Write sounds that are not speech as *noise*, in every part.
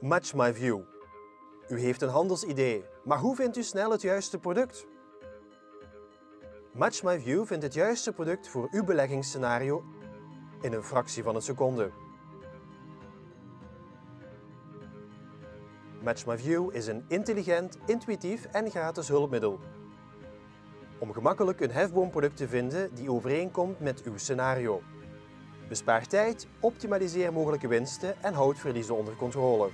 Match My View. U heeft een handelsidee, maar hoe vindt u snel het juiste product? Match My View vindt het juiste product voor uw beleggingsscenario in een fractie van een seconde. MatchMyView is een intelligent, intuïtief en gratis hulpmiddel om gemakkelijk een hefboomproduct te vinden die overeenkomt met uw scenario. Bespaar tijd, optimaliseer mogelijke winsten en houd verliezen onder controle.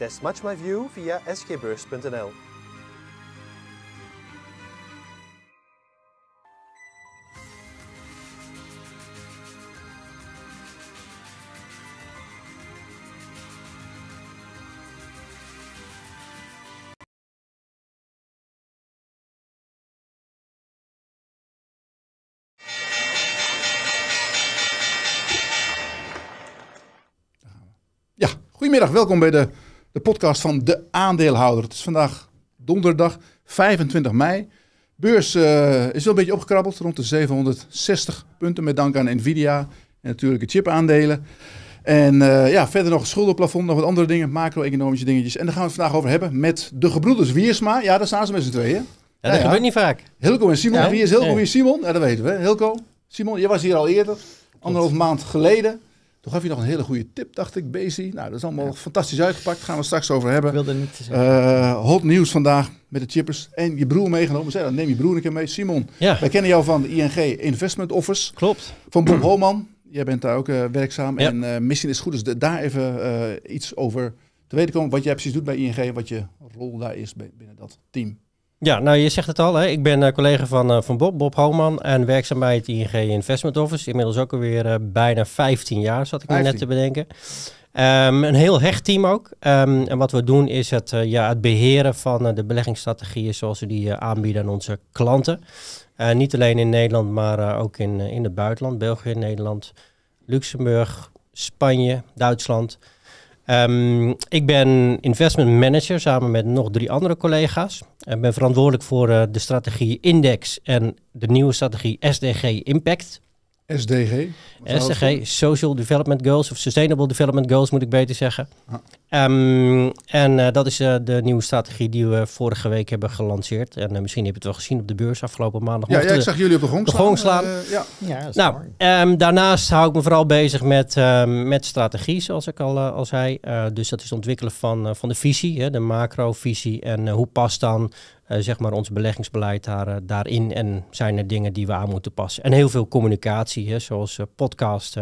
Test Match My View via sgbeurs.nl. Goedemiddag, welkom bij de de podcast van De Aandeelhouder. Het is vandaag donderdag 25 mei. Beurs eh, is wel een beetje opgekrabbeld, rond de 760 punten met dank aan Nvidia en natuurlijk de aandelen. En eh, ja, verder nog schuldenplafond, nog wat andere dingen, macro-economische dingetjes. En daar gaan we het vandaag over hebben met de gebroeders Wiersma. Ja, daar staan ze met z'n tweeën. Ja, dat gebeurt niet vaak. Hilco en Simon. Ja, wie is Hilco, wie is Simon? Ja, dat weten we. Hilco, Simon, jij was hier al eerder, anderhalf maand geleden. Toen gaf je nog een hele goede tip, dacht ik, Bezi. Nou, dat is allemaal fantastisch uitgepakt. Gaan we straks over hebben. Ik wilde niet te zeggen. Eh, hot nieuws vandaag met de chippers. En je broer meegenomen. Zei, dan neem je broer een keer mee. Simon, ja. wij kennen jou van de ING Investment Offers. Klopt. Van Bob Holman. Jij bent daar ook eh, werkzaam. En eh, misschien is het goed dus daar even iets over te weten komen. Wat jij precies doet bij ING. Wat je rol daar is binnen dat team. Ja, nou je zegt het al. Hè. Ik ben eh, collega van, eh, van Bob, Bob Homan en werkzaam bij het ING Investment Office. Inmiddels ook alweer uh, bijna 15 jaar, zat ik me net te bedenken. Ehm, een heel hecht team ook. Ehm, en wat we doen is het, ja, het beheren van de beleggingsstrategieën zoals we die aanbieden aan onze klanten. niet alleen in Nederland, maar ook in, in het buitenland. België, Nederland, Luxemburg, Spanje, Duitsland. Ehm, ik ben investment manager samen met nog drie andere collega's. Ik ben verantwoordelijk voor eh, de strategie Index en de nieuwe strategie SDG Impact. SDG? SDG, Social Development Goals of Sustainable Development Goals moet ik beter zeggen. Ehm, en eh, dat is eh, de nieuwe strategie die we vorige week hebben gelanceerd. En eh, misschien heb je het wel gezien op de beurs afgelopen maandag. Ja, ja ik zag jullie op de gong de slaan. ja. nou, ehm, daarnaast hou ik me vooral bezig met, ehm, met strategie, zoals ik al, al zei. dus dat is het ontwikkelen van, van de visie, hè, de macrovisie. En hoe past dan eh, zeg maar ons beleggingsbeleid daar, eh, daarin. En zijn er dingen die we aan moeten passen. En heel veel communicatie, hè, zoals eh, podcast,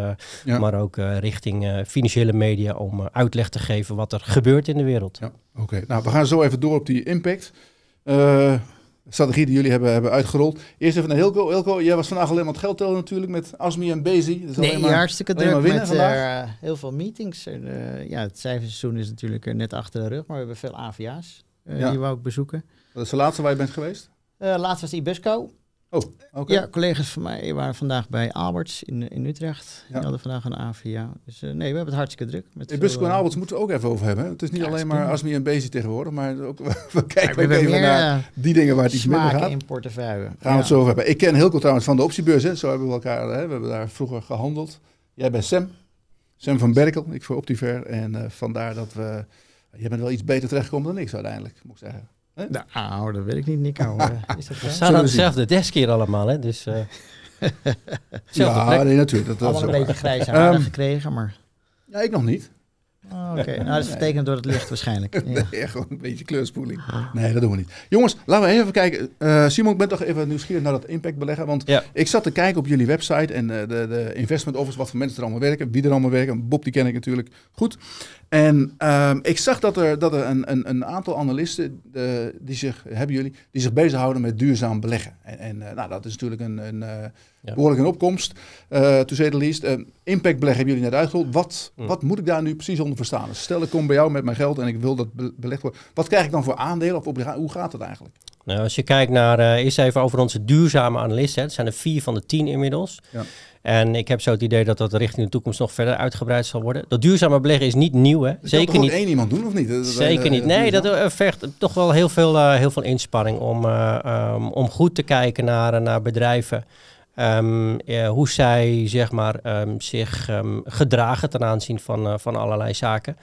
maar ook richting financiële media om uitleg te geven wat er gebeurt in de wereld. Ja, Oké, nou we gaan zo even door op die impact strategie die jullie hebben, hebben uitgerold. Eerst even naar Hilco. Hilco, jij was vandaag alleen maar het geld tellen natuurlijk met Asmi en Bezi. nee, maar, hartstikke druk met uh, heel veel meetings. En, ja, het cijferseizoen is natuurlijk net achter de rug, maar we hebben veel AVA's die we ook bezoeken. Dat is de laatste waar je bent geweest? Uh, laatst was Ibisco. Oh, oké. Ja, collega's van mij waren vandaag bij Alberts in, in Utrecht. Die hadden vandaag een AVA. Dus eh, nee, we hebben het hartstikke druk. Met Ibisco en eh, Alberts moeten we ook even over hebben. Het is niet alleen maar Asmi en Bezi tegenwoordig, maar ook, *laughs* we kijken even naar die dingen waar het iets minder gaat. in portefeuille. Gaan we het zo over hebben. Ik ken heel goed trouwens van de optiebeurs. Hè. Zo hebben we elkaar, hè. we hebben daar vroeger gehandeld. Jij bent Sam. Sam van Berkel, ik voor Optiver. En vandaar dat we... Je bent wel iets beter terechtgekomen dan ik uiteindelijk, moet ik zeggen. Nou, ah, dat weet ik niet, Nico. *laughs* Eh, is dat We staan aan dezelfde desk hier allemaal, hè? Dus, uh, *laughs* ja, nee, natuurlijk. Dat, dat Allemaal een beetje grijze haren um, gekregen, maar... Ja, ik nog niet. Ah, oké, nou, dat is vertekend door het licht waarschijnlijk. *laughs* Ja. gewoon een beetje kleurspoeling. Ah. Nee, dat doen we niet. Jongens, laten we even kijken. Eh, Simon, ik ben toch even nieuwsgierig naar dat impact beleggen. Want ik zat te kijken op jullie website en eh, de, de, investment office, wat voor mensen er allemaal werken, wie er allemaal werken. Bob, die ken ik natuurlijk goed. En ehm, ik zag dat er, dat er een, een, een aantal analisten, eh, die zich, hebben jullie, die zich bezighouden met duurzaam beleggen. En, en nou, dat is natuurlijk een, een behoorlijk in opkomst. Uh, eh, to say the least. Eh, impactbeleg hebben jullie net uitgerold. Wat, mm. wat moet ik daar nu precies onder verstaan? Dus stel ik kom bij jou met mijn geld en ik wil dat belegd worden. Wat krijg ik dan voor aandelen of obligaties? Hoe gaat dat eigenlijk? Nou, als je kijkt naar, uh, eerst even over onze duurzame analisten. Het zijn er vier van de tien inmiddels. Ja. En ik heb zo het idee dat dat richting de toekomst nog verder uitgebreid zal worden. Dat duurzame beleggen is niet nieuw, hè? moet Zeker niet. één iemand doen of niet? Zeker niet. Nee, dat vergt toch wel heel veel, heel veel inspanning om, ehm, om goed te kijken naar, naar bedrijven. Ehm, eh, hoe zij zeg maar, ehm, zich ehm, gedragen ten aanzien van, eh, van allerlei zaken.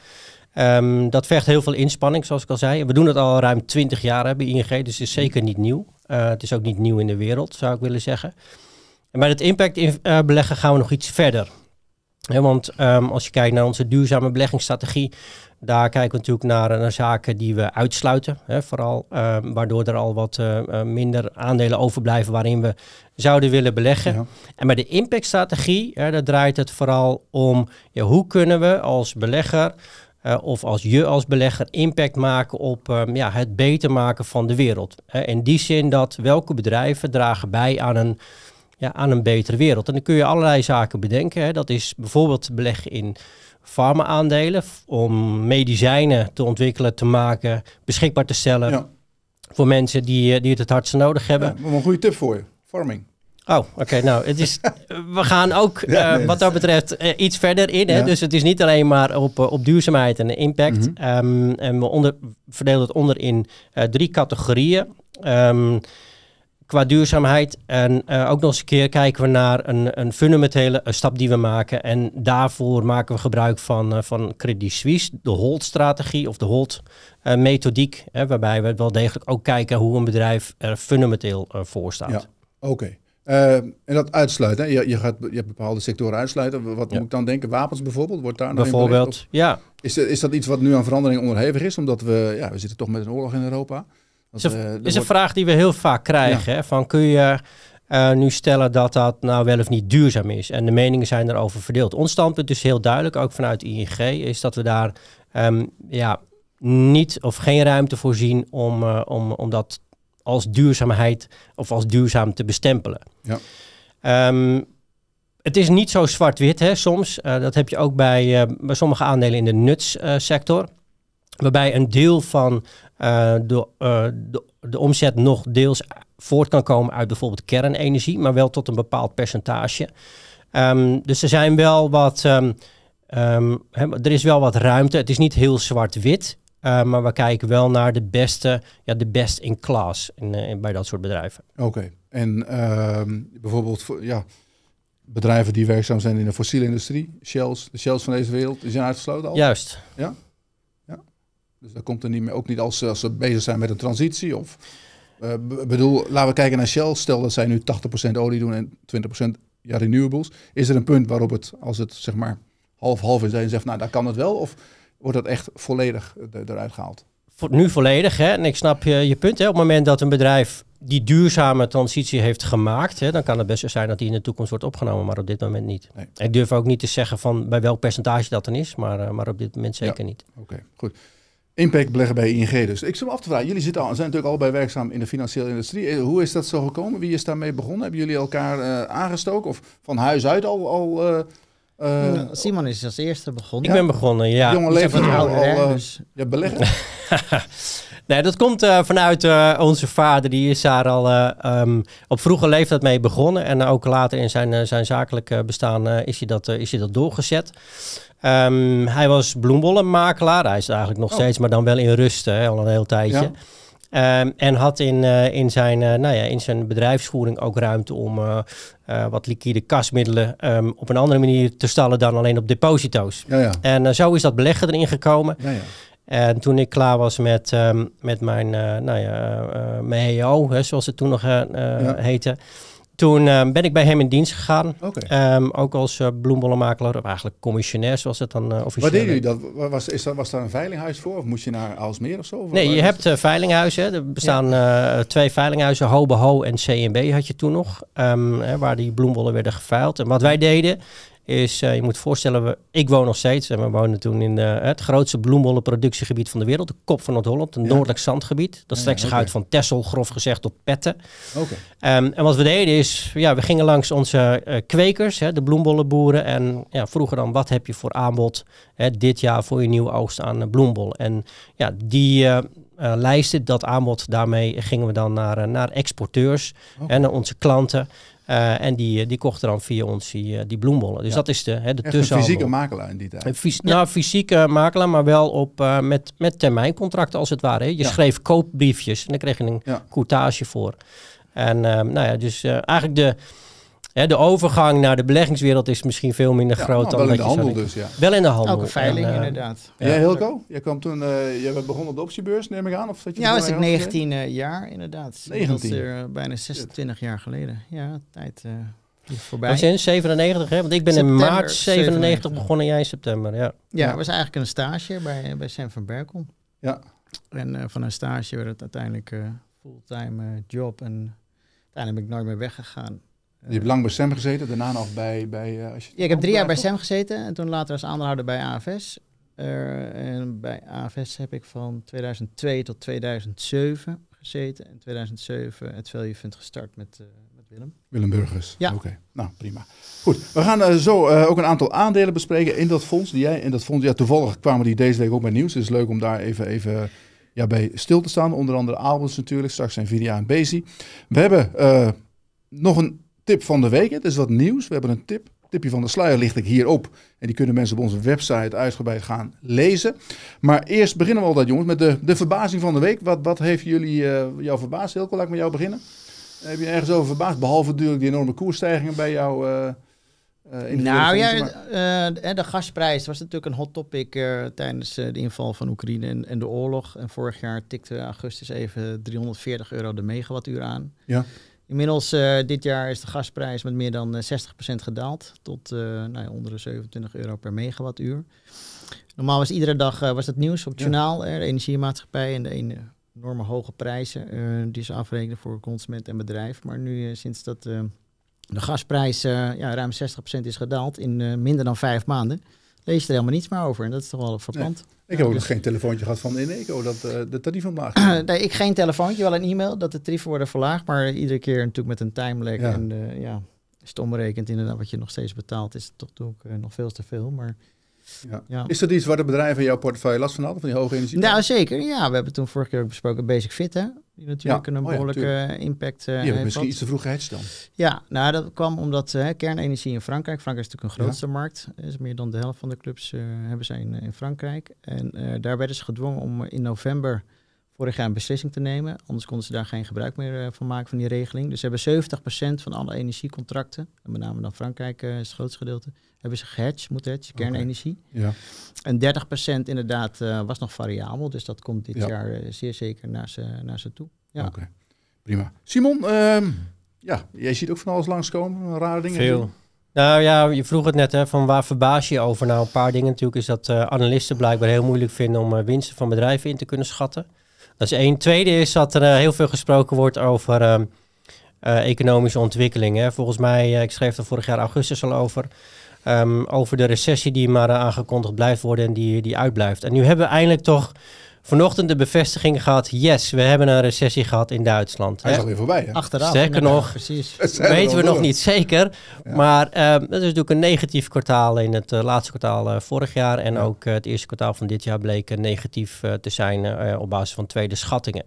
dat vergt heel veel inspanning, zoals ik al zei. We doen dat al ruim 20 jaar hebben bij ING, dus het is zeker niet nieuw. Eh, het is ook niet nieuw in de wereld, zou ik willen zeggen. En bij het impact-beleggen gaan we nog iets verder. want als je kijkt naar onze duurzame beleggingsstrategie, daar kijken we natuurlijk eh, naar, zaken die we uitsluiten, hè, vooral eh, waardoor er al wat eh, minder aandelen overblijven waarin we zouden willen beleggen. En bij de impactstrategie, hè, daar draait het vooral om hoe kunnen we als belegger of als je als belegger impact maken op ehm, ja, het beter maken van de wereld. in die zin dat welke bedrijven dragen bij aan een ja, aan een betere wereld. En dan kun je allerlei zaken bedenken. Hè. Dat is bijvoorbeeld beleggen in farma-aandelen om medicijnen te ontwikkelen, te maken, beschikbaar te stellen voor mensen die, eh, die het het hardste nodig hebben. Ja, een goede tip voor je, farming. Oh, oké. nou, het is, *laughs* we gaan ook eh, wat dat betreft eh, iets verder in. Hè? Dus het is niet alleen maar op, op duurzaamheid en impact. Mhm. Ehm, en we onder, verdelen het onder in drie categorieën. Ehm, qua duurzaamheid. En eh, ook nog eens een keer kijken we naar een, een fundamentele stap die we maken. En daarvoor maken we gebruik van, eh, van Credit Suisse, de HOLD-strategie of de HOLD-methodiek. waarbij we wel degelijk ook kijken hoe een bedrijf er fundamenteel eh, voor staat. oké. en dat uitsluiten, hè? Je, je, gaat, je hebt bepaalde sectoren uitsluiten. Wat moet ik dan denken? Wapens bijvoorbeeld? Wordt daar nog bijvoorbeeld, ja. Is, is dat iets wat nu aan verandering onderhevig is? Omdat we, ja, we zitten toch met een oorlog in Europa. Dat is, een, eh, vraag die we heel vaak krijgen. Hè? Van kun je eh, nu stellen dat dat nou wel of niet duurzaam is? En de meningen zijn daarover verdeeld. Ons standpunt is heel duidelijk, ook vanuit ING, is dat we daar ehm, ja, niet of geen ruimte voor zien om, eh, om, om dat als duurzaamheid of als duurzaam te bestempelen. Ja. Ehm, het is niet zo zwart-wit soms. dat heb je ook bij, bij sommige aandelen in de nutssector waarbij een deel van eh, eh, de, de, omzet nog deels voort kan komen uit bijvoorbeeld kernenergie, maar wel tot een bepaald percentage. Ehm, dus er zijn wel wat, ehm, ehm, er is wel wat ruimte. Het is niet heel zwart-wit, eh, maar we kijken wel naar de beste, ja, de best in class in, bij dat soort bedrijven. Oké, en bijvoorbeeld, ja, bedrijven die werkzaam zijn in de fossiele industrie, Shells, de Shells van deze wereld, die zijn uitgesloten al? Juist. Ja? Dus dat komt er niet meer, ook niet als, ze bezig zijn met een transitie. Of, eh, bedoel, laten we kijken naar Shell. Stel dat zij nu 80% olie doen en 20% ja, renewables. Is er een punt waarop het, als het zeg maar half-half is, en zegt, nou, daar kan het wel? Of wordt dat echt volledig eh, eruit gehaald? Voor nu volledig, hè? En ik snap je, je punt, hè? Op het moment dat een bedrijf die duurzame transitie heeft gemaakt, hè, dan kan het best zo zijn dat die in de toekomst wordt opgenomen, maar op dit moment niet. Ik durf ook niet te zeggen van bij welk percentage dat dan is, maar, eh, maar op dit moment zeker niet. Oké, goed. Impact beleggen bij ING dus. Ik zou me af te vragen, jullie zitten al, zijn natuurlijk bij werkzaam in de financiële industrie. Eh, hoe is dat zo gekomen? Wie is daarmee begonnen? Hebben jullie elkaar eh, aangestoken? Of van huis uit al, al eh, eh, Simon is als eerste begonnen. Ik ben begonnen, ja. Jonge leeftijd al, dus. ja, beleggen. *laughs* nee, dat komt eh, vanuit eh, onze vader. Die is daar al ehm, op vroege leeftijd mee begonnen. En ook later in zijn, zijn zakelijk bestaan is, hij dat, is hij dat doorgezet. Ehm, hij was bloembollenmakelaar. Hij is eigenlijk nog oh. steeds, maar dan wel in rust, hè, al een heel tijdje. Ja. Ehm, en had in, eh, in, zijn, eh, nou ja, in zijn bedrijfsvoering ook ruimte om eh, wat liquide kasmiddelen ehm, op een andere manier te stallen dan alleen op deposito's. Ja, ja. En zo is dat beleggen erin gekomen. Ja, en toen ik klaar was met, ehm, met mijn, nou ja, mijn EO, hè, zoals het toen nog heette. Toen ehm, ben ik bij hem in dienst gegaan. Ehm, ook als eh, bloembollenmakelaar, eigenlijk commissionair zoals het dan eh, officieel Wat deed u dat? Was, is dat? was daar een veilinghuis voor? Of moest je naar Alsmeer of zo? Of nee, je hebt eh, veilinghuizen. Er bestaan twee veilinghuizen, Hobo Ho en CNB had je toen nog. Ehm, hè, waar die bloembollen werden geveild. En wat wij deden, is, eh, je moet voorstellen, we, ik woon nog steeds en we woonden toen in eh, het grootste bloembollenproductiegebied van de wereld, de kop van Noord-Holland, het noordelijk zandgebied. Dat strekt ja, zich uit van Tessel, grof gezegd, tot Petten. Ehm, en wat we deden is, ja, we gingen langs onze eh, kwekers, hè, de bloembollenboeren, en ja, vroegen dan, wat heb je voor aanbod hè, dit jaar voor je nieuwe oogst aan bloembollen? En ja, die... Uh, lijsten. Dat aanbod, daarmee gingen we dan naar, naar exporteurs en naar onze klanten. Eh, en die, die er dan via ons die, eh, die bloembollen. Dus dat is de, hè, de Echt tussenhandel. een fysieke makelaar in die tijd. Een Nou, fysieke makelaar, maar wel op, eh, met, met termijncontracten als het ware. Je schreef koopbriefjes en daar kreeg je een courtage voor. En ehm, nou ja, dus eigenlijk de Hè, de overgang naar de beleggingswereld is misschien veel minder groot nou, dan wel in de handel dus, ja. Wel in de handel. Elke veiling, eh, inderdaad. Ja. Jij, Hilco? Jij kwam toen, uh, jij begonnen op de optiebeurs, neem ik aan? Of je ja, was ik 19 eh, jaar, inderdaad. 19? bijna 26 jaar geleden. Ja, tijd voorbij. Was in 97, hè? Want ik ben in maart 97, begonnen jij in september, ja. Ja, het was eigenlijk een stage bij, bij Sam van Berkel. Ja. En van een stage werd het uiteindelijk fulltime job en uiteindelijk ben ik nooit meer weggegaan je hebt lang bij SEM gezeten, daarna nog bij... bij eh, als je ja, ik heb drie jaar bij SEM gezeten en toen later als aandeelhouder bij AFS. en bij AFS heb ik van 2002 tot 2007 gezeten. En 2007 het Value Fund gestart eh, met... Willem. Willem Burgers. Ja. Oké, nou prima. Goed, we gaan eh, zo ook een aantal aandelen bespreken in dat fonds. Die jij in dat fonds, ja, toevallig kwamen die deze week ook bij nieuws. Dus leuk om daar even, even ja, bij stil te staan. Onder andere Albers natuurlijk, straks zijn Vidia en Bezi. We hebben nog een tip van de week. Het is wat nieuws. We hebben een tip. Tipje van de sluier licht ik hierop En die kunnen mensen op onze website uitgebreid gaan lezen. Maar eerst beginnen we altijd, jongens, met de, de verbazing van de week. Wat, wat heeft jullie, eh, jou verbaasd? Heel laat ik met jou beginnen. Heb je ergens over verbaasd? Behalve natuurlijk die enorme koersstijgingen bij jou. Uh, nou ja, de gasprijs was natuurlijk een hot topic tijdens de inval van Oekraïne en, en, de oorlog. En vorig jaar tikte augustus even 340 euro de megawattuur aan. Ja. Inmiddels eh, dit jaar is de gasprijs met meer dan 60% eh, gedaald tot eh, nou onder de 27 euro per megawattuur. Normaal was iedere dag was het nieuws op het journaal, de energiemaatschappij en de enorme hoge prijzen die ze afrekenen voor consument en bedrijf. Maar nu sinds dat de gasprijs ja, ruim 60% is gedaald in minder dan vijf maanden, lees je er helemaal niets meer over. En dat is toch wel verpand. Ik heb ook geen telefoontje gehad van Eneco dat uh, de tarieven omlaag *clears throat* nee, ik geen telefoontje, wel een e-mail dat de tarieven worden verlaagd. Maar iedere keer natuurlijk met een timelag. Ja. En uh, ja, als het inderdaad wat je nog steeds betaalt, is toch ook eh, nog veel te veel. Maar ja. Is dat iets waar de bedrijven in jouw portefeuille last van hadden, van die hoge energie? Nou, zeker. Ja, we hebben toen vorige keer ook besproken Basic Fit, hè? Die natuurlijk ja. een oh behoorlijke impact eh, hebben. misschien iets te vroeg dan. Ja, nou dat kwam omdat eh, kernenergie in Frankrijk, Frankrijk is natuurlijk een grootste markt, eh, is meer dan de helft van de clubs hebben zijn in, in Frankrijk. En daar werden ze gedwongen om in november vorig jaar een beslissing te nemen. Anders konden ze daar geen gebruik meer eh, van maken van die regeling. Dus ze hebben 70% van alle energiecontracten, en met name dan Frankrijk eh, is het grootste gedeelte, hebben ze gehedged, moet hedgen, kernenergie. Ja. En 30% inderdaad eh, was nog variabel, dus dat komt dit jaar zeer zeker naar ze, naar ze toe. Ja. Oké, prima. Simon, ehm, ja, jij ziet ook van alles langskomen, rare dingen. Veel. Nou ja, je vroeg het net, hè, van waar verbaas je, je over? Nou, een paar dingen natuurlijk is dat analisten blijkbaar heel moeilijk vinden om winsten van bedrijven in te kunnen schatten. Dat is één. Tweede is dat er eh, heel veel gesproken wordt over ehm, eh, economische ontwikkelingen. Volgens mij, eh, ik schreef er vorig jaar augustus al over. Ehm, over de recessie die maar aangekondigd blijft worden en die, die uitblijft. En nu hebben we eindelijk toch Vanochtend de bevestiging gehad, yes, we hebben een recessie gehad in Duitsland. Hij is alweer voorbij. Hè? Achteraf. Zeker nog, precies. *laughs* weten we nog niet zeker. Maar dat ehm, is natuurlijk een negatief kwartaal in het eh, laatste kwartaal eh, vorig jaar. En ook eh, het eerste kwartaal van dit jaar bleek negatief te zijn op basis van tweede schattingen.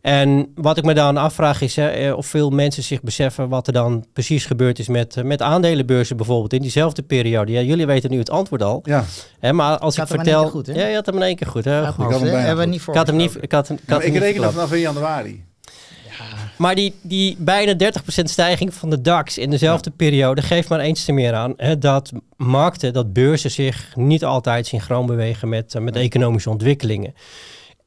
En wat ik me dan afvraag is hè, eh, of veel mensen zich beseffen wat er dan precies gebeurd is met, eh, met aandelenbeurzen bijvoorbeeld in diezelfde periode. Ja, jullie weten nu het antwoord al. Ja. Hè, maar als ik, vertel... ja, je had hem in één keer goed. Hè? Ja, goed. Ik had hem, niet voor. Ik had hem niet, ik had, hem, ik, had reken dat vanaf 1 januari. Maar die, die bijna 30% stijging van de DAX in dezelfde periode geeft maar eens te meer aan hè, dat markten, dat beurzen zich niet altijd synchroon bewegen met, eh, met economische ontwikkelingen.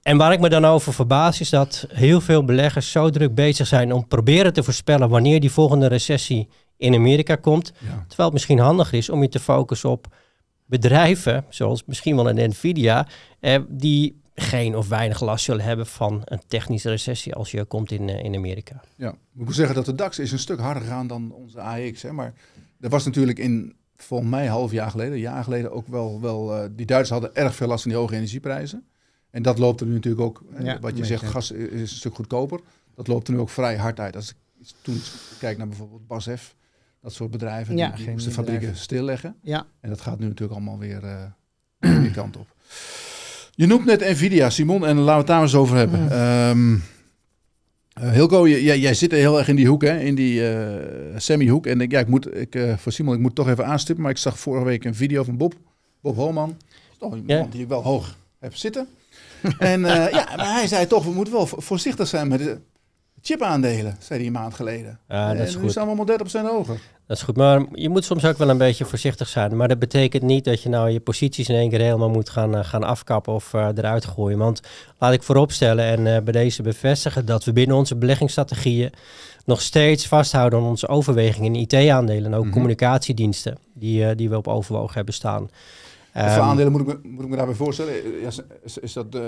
En waar ik me dan over verbaas is dat heel veel beleggers zo druk bezig zijn om proberen te voorspellen wanneer die volgende recessie in Amerika komt. Terwijl het misschien handiger is om je te focussen op bedrijven, zoals misschien wel een Nvidia, eh, die geen of weinig last zullen hebben van een technische recessie als je komt in, eh, in Amerika. Ja, ik moet zeggen dat de DAX is een stuk harder gaan dan onze AEX. Hè? Maar er was natuurlijk in, volgens mij half jaar geleden, een jaar geleden ook wel, wel eh, die Duitsers hadden erg veel last van die hoge energieprijzen. En dat loopt er nu natuurlijk ook, eh, ja, wat je zegt, gas is een stuk goedkoper. Dat loopt er nu ook vrij hard uit. Als ik toen kijk naar bijvoorbeeld Basf, dat soort bedrijven, ja, die, moesten fabrieken stilleggen. Ja. En dat gaat nu natuurlijk allemaal weer eh, *clears throat* die kant op. Je noemt net Nvidia, Simon, en laten we het daar eens over hebben. Ja. Um, mm. ehm, eh, Hilco, jij, jij, zit heel erg in die hoek, hè? in die uh, semi-hoek. En ik, ja, ik moet, ik, voor Simon, ik moet toch even aanstippen, maar ik zag vorige week een video van Bob, Bob Holman. Toch die ik wel hoog heb zitten. *laughs* en eh, ja, maar hij zei toch, we moeten wel voorzichtig zijn met de chip-aandelen, zei hij een maand geleden. Ja, dat is en goed. Nu zijn we allemaal 30% hoger. Dat is goed, maar je moet soms ook wel een beetje voorzichtig zijn. Maar dat betekent niet dat je nou je posities in één keer helemaal moet gaan, eh, gaan afkappen of eh, eruit gooien. Want laat ik vooropstellen en bij deze bevestigen dat we binnen onze beleggingsstrategieën nog steeds vasthouden aan onze overwegingen in IT-aandelen en ook mhm. communicatiediensten die, die we op overwogen hebben staan. Hoeveel ehm, aandelen moet ik, me, moet ik daarbij voorstellen? Is, dat eh,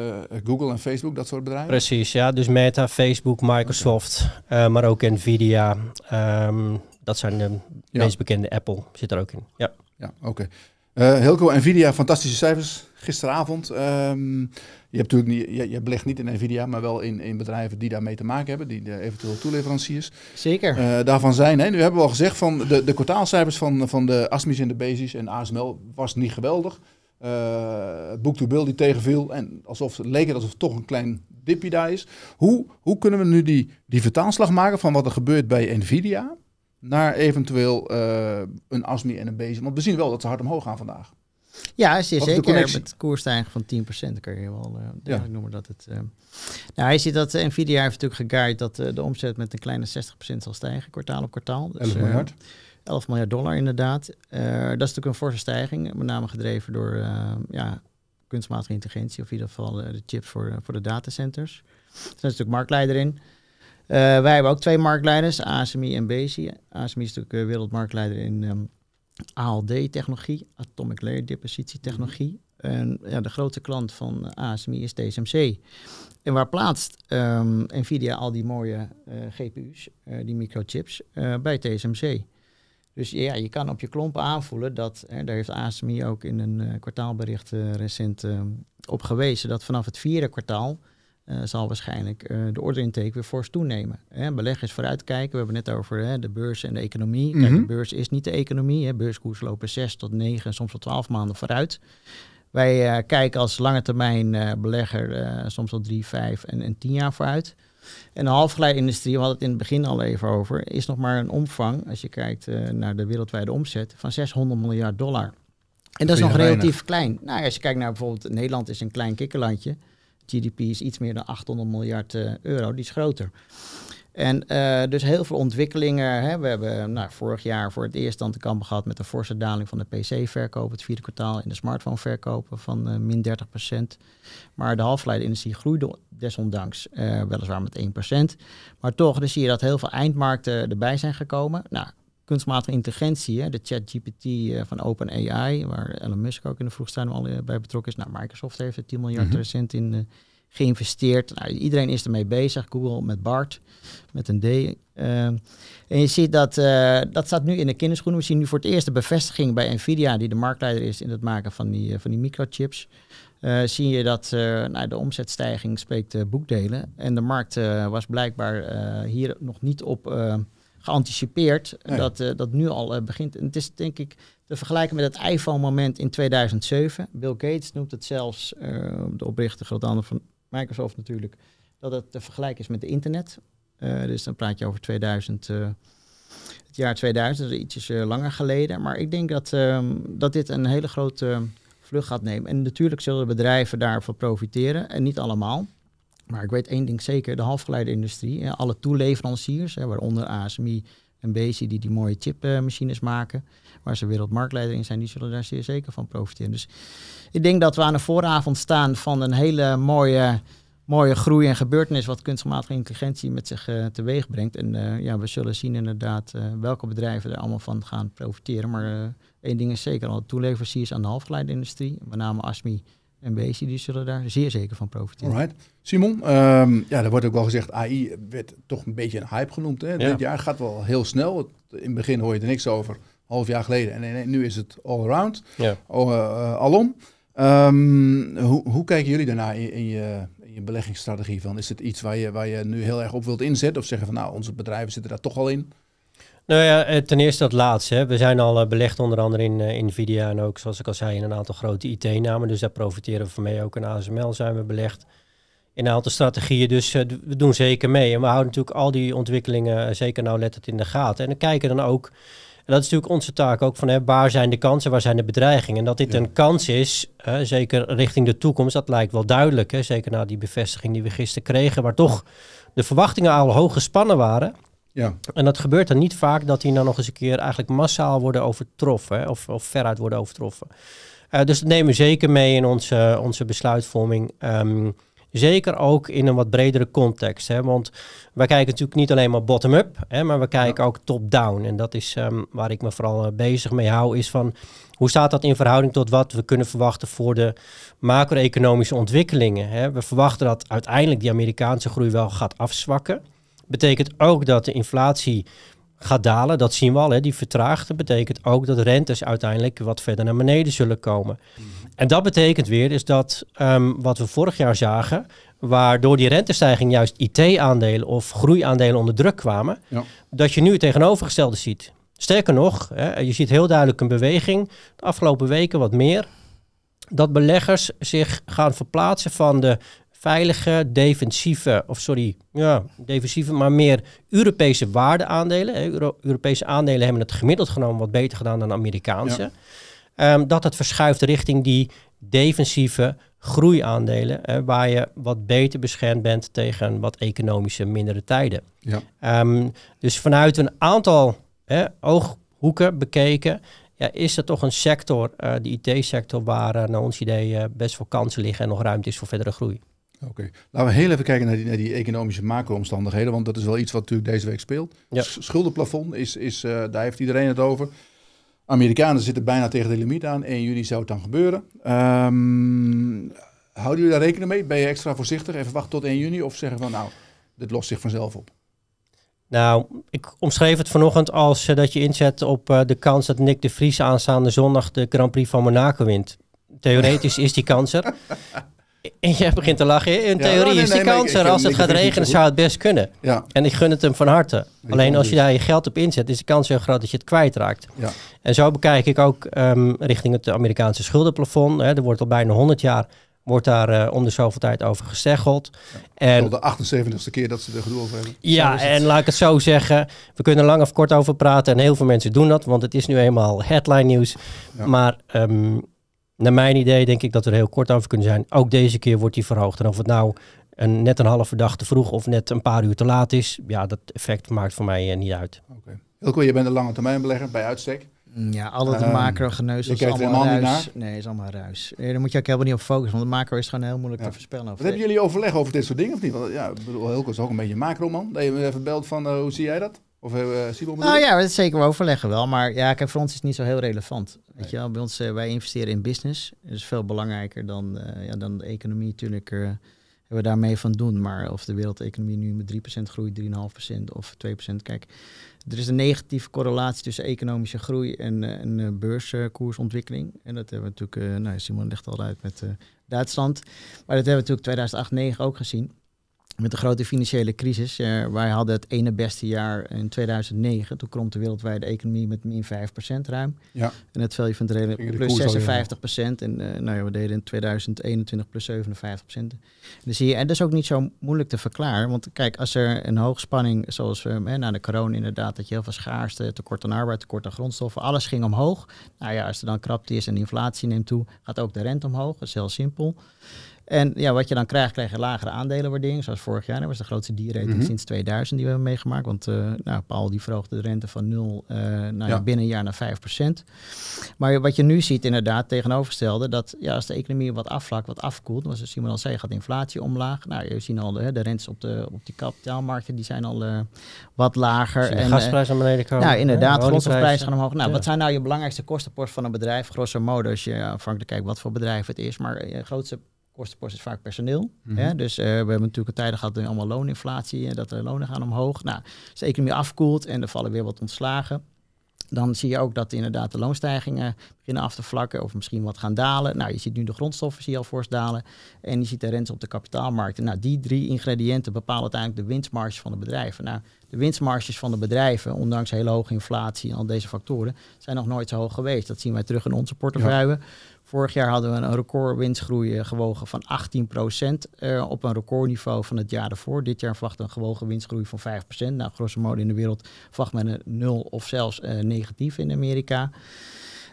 Google en Facebook, dat soort bedrijven? Precies, ja. Dus Meta, Facebook, Microsoft, eh, maar ook Nvidia. Ehm, dat zijn de meest bekende. Apple zit er ook in. Ja, ja oké. Okay. Uh, eh, Nvidia, fantastische cijfers gisteravond. Ehm, je, hebt natuurlijk niet, je, belegt niet in Nvidia, maar wel in, in bedrijven die daarmee te maken hebben, die de eventueel toeleveranciers. Zeker. Uh, daarvan zijn, hè, nu hebben we al gezegd, van de, de kwartaalcijfers van, van de ASMI's en de BASIS en ASML was niet geweldig. Uh, eh, book-to-bill die tegenviel en alsof, leek het alsof het toch een klein dipje daar is. Hoe, hoe kunnen we nu die, die vertaalslag maken van wat er gebeurt bij Nvidia naar eventueel eh, een ASMI en een BASIS? Want we zien wel dat ze hard omhoog gaan vandaag. Ja, is, is zeker. Het koersstijging van 10% dan kun je wel uh, eh, noemen dat het... Eh, nou, hij ziet dat eh, Nvidia heeft natuurlijk geguid dat de omzet met een kleine 60% zal stijgen, kwartaal op kwartaal. Dus, 11 miljard. 11 miljard dollar inderdaad. dat is natuurlijk een forse stijging, met name gedreven door ja, kunstmatige intelligentie, of in ieder geval de chips voor, voor de datacenters. Dus daar is natuurlijk marktleider in. wij hebben ook twee marktleiders, ASMI en BSI. ASMI is natuurlijk wereldmarktleider in... Ehm, ALD-technologie, Atomic Layer deposition technologie En ja, de grote klant van eh, ASMI is TSMC. En waar plaatst ehm, Nvidia al die mooie eh, GPU's, eh, die microchips, bij TSMC? Dus ja, je kan op je klompen aanvoelen dat, hè, daar heeft ASMI ook in een kwartaalbericht recent ehm, op gewezen, dat vanaf het vierde kwartaal eh, zal waarschijnlijk uh, de order intake weer fors toenemen. Hè, beleg is vooruitkijken. We hebben het net over hè, de beurs en de economie. Mhm. de beurs is niet de economie. Hè. lopen 6 tot 9, soms tot twaalf maanden vooruit. Wij eh, kijken als lange termijn belegger soms al 3, 5 en, en jaar vooruit. En de halfgeleidindustrie, we hadden het in het begin al even over, is nog maar een omvang, als je kijkt naar de wereldwijde omzet, van 600 miljard dollar. En dat, is nog relatief klein. Nou, als je kijkt naar bijvoorbeeld Nederland is een klein kikkerlandje. GDP is iets meer dan 800 miljard eh, euro, die is groter. En eh, dus heel veel ontwikkelingen. Hè. We hebben nou, vorig jaar voor het eerst dan te kampen gehad met een forse daling van de PC-verkoop, het vierde kwartaal, in de smartphone-verkopen van uh, min 30%. Maar de halfleiderindustrie groeide desondanks weliswaar met 1%. Maar toch, dan zie je dat heel veel eindmarkten erbij zijn gekomen. Nou, kunstmatige intelligentie, hè, de ChatGPT uh, eh, van OpenAI, waar Elon Musk ook in de vroegste al eh, bij betrokken is. Nou, Microsoft heeft er 10 miljard mhm. recent in eh, geïnvesteerd. Nou, iedereen is ermee bezig. Google met BART, met een D. Uh, en je ziet dat, dat staat nu in de kinderschoenen. We zien nu voor het eerst de bevestiging bij Nvidia, die de marktleider is in het maken van die, van die microchips. Uh, zie je dat uh, nou, de omzetstijging spreekt boekdelen. En de markt was blijkbaar hier nog niet op geanticipeerd. Eh, dat, eh, dat nu al eh, begint. het is denk ik te vergelijken met het iPhone-moment in 2007. Bill Gates noemt het zelfs, de oprichter van Microsoft natuurlijk, dat het te vergelijken is met de internet. dus dan praat je over 2000, het jaar 2000, is ietsjes langer geleden. Maar ik denk dat, ehm, dat dit een hele grote vlucht gaat nemen. En natuurlijk zullen bedrijven daarvan profiteren en niet allemaal. Maar ik weet één ding zeker, de halfgeleiderindustrie, alle toeleveranciers, waaronder ASMI en BC die die mooie chipmachines maken, waar ze wereldmarktleider in zijn, die zullen daar zeer zeker van profiteren. Dus ik denk dat we aan de vooravond staan van een hele mooie, mooie groei en gebeurtenis wat kunstmatige intelligentie met zich uh, teweeg brengt. En eh, ja, we zullen zien inderdaad eh, welke bedrijven er allemaal van gaan profiteren. Maar één ding is zeker, alle toeleveranciers aan de halfgeleiderindustrie, met name ASMI en beesten, die zullen daar zeer zeker van profiteren. Alright. Simon, ehm, ja, er wordt ook wel gezegd, AI werd toch een beetje een hype genoemd. Hè? Dit jaar gaat wel heel snel. In het begin hoor je er niks over, half jaar geleden. En, nu is het all around, ja. Eh, eh, alom. Ehm, hoe, hoe, kijken jullie daarnaar in, in, je, in, je, beleggingsstrategie? Van? Is het iets waar je, waar je nu heel erg op wilt inzetten? Of zeggen van nou, onze bedrijven zitten daar toch al in? Nou ja, eh, ten eerste dat laatste. We zijn al eh, belegd onder andere eh, in Nvidia en ook, zoals ik al zei, in een aantal grote IT-namen. Dus daar profiteren we van mee. Ook in ASML zijn we belegd. In een aantal strategieën, dus we doen zeker mee. En we houden natuurlijk al die ontwikkelingen zeker nauwlettend in de gaten. En we kijken dan ook, en dat is natuurlijk onze taak ook, van hè, waar zijn de kansen, waar zijn de bedreigingen. En dat dit een kans is, zeker richting de toekomst, dat lijkt wel duidelijk. Hè. Zeker na die bevestiging die we gisteren kregen, waar toch de verwachtingen al hoog gespannen waren. Ja. En dat gebeurt dan niet vaak dat die dan nog eens een keer eigenlijk massaal worden overtroffen of, of veruit worden overtroffen. Eh, dus dat nemen we zeker mee in onze, onze besluitvorming. Ehm, zeker ook in een wat bredere context. Hè, want wij kijken natuurlijk niet alleen maar bottom-up, maar we kijken ook top-down. En dat is ehm, waar ik me vooral eh, bezig mee hou, is van hoe staat dat in verhouding tot wat we kunnen verwachten voor de macro-economische ontwikkelingen. Hè? We verwachten dat uiteindelijk die Amerikaanse groei wel gaat afzwakken. Betekent ook dat de inflatie gaat dalen. Dat zien we al, hè. die vertraagt. Dat betekent ook dat rentes uiteindelijk wat verder naar beneden zullen komen. En dat betekent weer is dus dat ehm, wat we vorig jaar zagen, waardoor die rentestijging juist IT-aandelen of groeiaandelen onder druk kwamen, dat je nu het tegenovergestelde ziet. Sterker nog, hè, je ziet heel duidelijk een beweging, de afgelopen weken wat meer, dat beleggers zich gaan verplaatsen van de veilige, defensieve, of sorry, ja, defensieve, maar meer Europese waardeaandelen. Euro Europese aandelen hebben het gemiddeld genomen wat beter gedaan dan Amerikaanse. Ehm, dat het verschuift richting die defensieve groeiaandelen, hè, waar je wat beter beschermd bent tegen wat economische mindere tijden. Ja. Ehm, dus vanuit een aantal hè, ooghoeken bekeken, ja, is er toch een sector, uh, de IT-sector, waar uh, naar ons idee eh, best wel kansen liggen en nog ruimte is voor verdere groei. Oké, laten we heel even kijken naar die, naar die economische macro-omstandigheden, want dat is wel iets wat natuurlijk deze week speelt. Ja. Schuldenplafond, is, is, eh, daar heeft iedereen het over. Amerikanen zitten bijna tegen de limiet aan. 1 juni zou het dan gebeuren. Ehm, houden jullie daar rekening mee? Ben je extra voorzichtig? Even wachten tot 1 juni? Of zeggen van nou, dit lost zich vanzelf op? Nou, ik omschreef het vanochtend als eh, dat je inzet op eh, de kans dat Nick de Vries aanstaande zondag de Grand Prix van Monaco wint. Theoretisch is die kans er. *laughs* En jij begint te lachen. In theorie is die kans er. Als het gaat regenen, zou het best kunnen. Ja. En ik gun het hem van harte. Alleen als je daar je geld op inzet, is de kans heel groot dat je het kwijtraakt. Ja. En zo bekijk ik ook ehm, richting het Amerikaanse schuldenplafond. Hè. Er wordt al bijna 100 jaar wordt daar eh, om de zoveel tijd over gesteggeld. Ja, en, de 78ste keer dat ze er gedoe over hebben. Ja, en laat ik het zo zeggen. We kunnen lang of kort over praten. En heel veel mensen doen dat, want het is nu eenmaal headline nieuws. Maar ehm, naar mijn idee denk ik dat we er heel kort over kunnen zijn. Ook deze keer wordt die verhoogd. En of het nou een, net een halve dag te vroeg of net een paar uur te laat is, ja, dat effect maakt voor mij eh, niet uit. Okay. Ilko, je bent een lange termijn belegger bij uitstek. Mm, ja, altijd een ehm, macro-geneus is allemaal ruis. Naar. Nee, is allemaal ruis. Daar moet je ook helemaal niet op focussen, want de macro is gewoon heel moeilijk te voorspellen. Wat hebben jullie overleg over dit soort dingen of niet? Want ja, ik bedoel, is ook een beetje een macro-man. Dat je me even belt van, eh, hoe zie jij dat? Of eh, eh, nou we Nou ja, dat zeker we overleggen wel. Maar ja, kijk, voor ons is het niet zo heel relevant. Weet je wel, bij ons, eh, wij investeren in business. Dat is veel belangrijker dan, ja, dan de economie. Natuurlijk hebben we daarmee van doen. Maar of de wereldeconomie nu met 3% groeit, 3,5% of 2%. Kijk, er is een negatieve correlatie tussen economische groei en, en beurskoersontwikkeling. En dat hebben we natuurlijk, nou, Simon legt al uit met Duitsland. Maar dat hebben we natuurlijk 2008-2009 ook gezien met de grote financiële crisis. Eh, wij hadden het ene beste jaar in 2009. Toen kromp de wereldwijde economie met min 5% ruim. Ja. En het value van de plus 56%. Procent. En eh, nou ja, we deden in 2021 plus 57%. En, zie je, en dat is ook niet zo moeilijk te verklaren. Want kijk, als er een hoogspanning, zoals uh, na de corona inderdaad, dat je heel veel schaarste, tekort aan arbeid, tekort aan grondstoffen, alles ging omhoog. Nou ja, als er dan krapte is en inflatie neemt toe, gaat ook de rente omhoog. Dat is heel simpel. En ja, wat je dan krijgt, krijg je lagere aandelenwaardering. Zoals vorig jaar, dat was de grootste dierrating mhm. sinds 2000 die we hebben meegemaakt. Want uh, nou, Paul die verhoogde de rente van 0 uh, eh, nou, ja. binnen een jaar naar 5%. Maar wat je nu ziet inderdaad, tegenoverstelde dat ja, als de economie wat afvlakt, wat afkoelt, zoals Simon al zei, gaat inflatie omlaag. Nou, je ziet al de, de rentes op de, op die kapitaalmarkten, die zijn al eh, wat lager. de gasprijs naar beneden Nou, inderdaad, ja, grondstofprijzen gaan omhoog. Nou, wat zijn nou je belangrijkste kostenpost van een bedrijf? Grosso modo, als je afhankelijk kijkt wat voor bedrijf het is, maar je grootste kostenpost is vaak personeel. Mhm. Dus eh, we hebben natuurlijk een tijden gehad met allemaal looninflatie en eh, dat de lonen gaan omhoog. Nou, als de economie afkoelt en er vallen weer wat ontslagen, dan zie je ook dat inderdaad de loonstijgingen beginnen af te vlakken of misschien wat gaan dalen. Nou, je ziet nu de grondstoffen zie al fors dalen en je ziet de rente op de kapitaalmarkten. Nou, die drie ingrediënten bepalen uiteindelijk de winstmarge van de bedrijven. Nou, de winstmarges van de bedrijven, ondanks hele hoge inflatie en al deze factoren, zijn nog nooit zo hoog geweest. Dat zien wij terug in onze portefeuille. Vorig jaar hadden we een recordwinstgroei eh, gewogen van 18% uh, eh, op een recordniveau van het jaar ervoor. Dit jaar verwacht een gewogen winstgroei van 5%. Nou, grosso modo in de wereld verwacht men een 0 of zelfs eh, negatief in Amerika.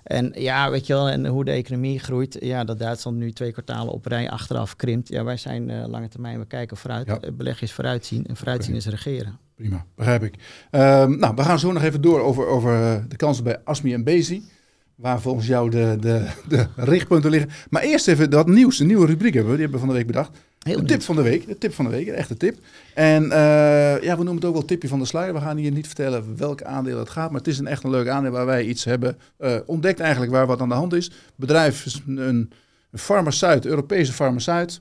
En ja, weet je wel, en hoe de economie groeit, ja, dat Duitsland nu twee kwartalen op rij achteraf krimpt. Ja, wij zijn lange termijn, we kijken vooruit. Ja. Beleg is vooruitzien en vooruitzien is regeren. Prima, begrijp ik. Ehm, nou, we gaan zo nog even door over, over de kansen bij ASMI en BESI waar volgens jou de, de, de richtpunten liggen. Maar eerst even dat nieuws, de nieuwe rubriek hebben we, die hebben we van de week bedacht. de tip van de week, de tip van de week, een echte tip. En eh, ja, we noemen het ook wel tipje van de sluier. We gaan hier niet vertellen welk aandeel het gaat, maar het is een echt een leuk aandeel waar wij iets hebben eh, ontdekt eigenlijk waar wat aan de hand is. Bedrijf is een, een farmaceut, Europese farmaceut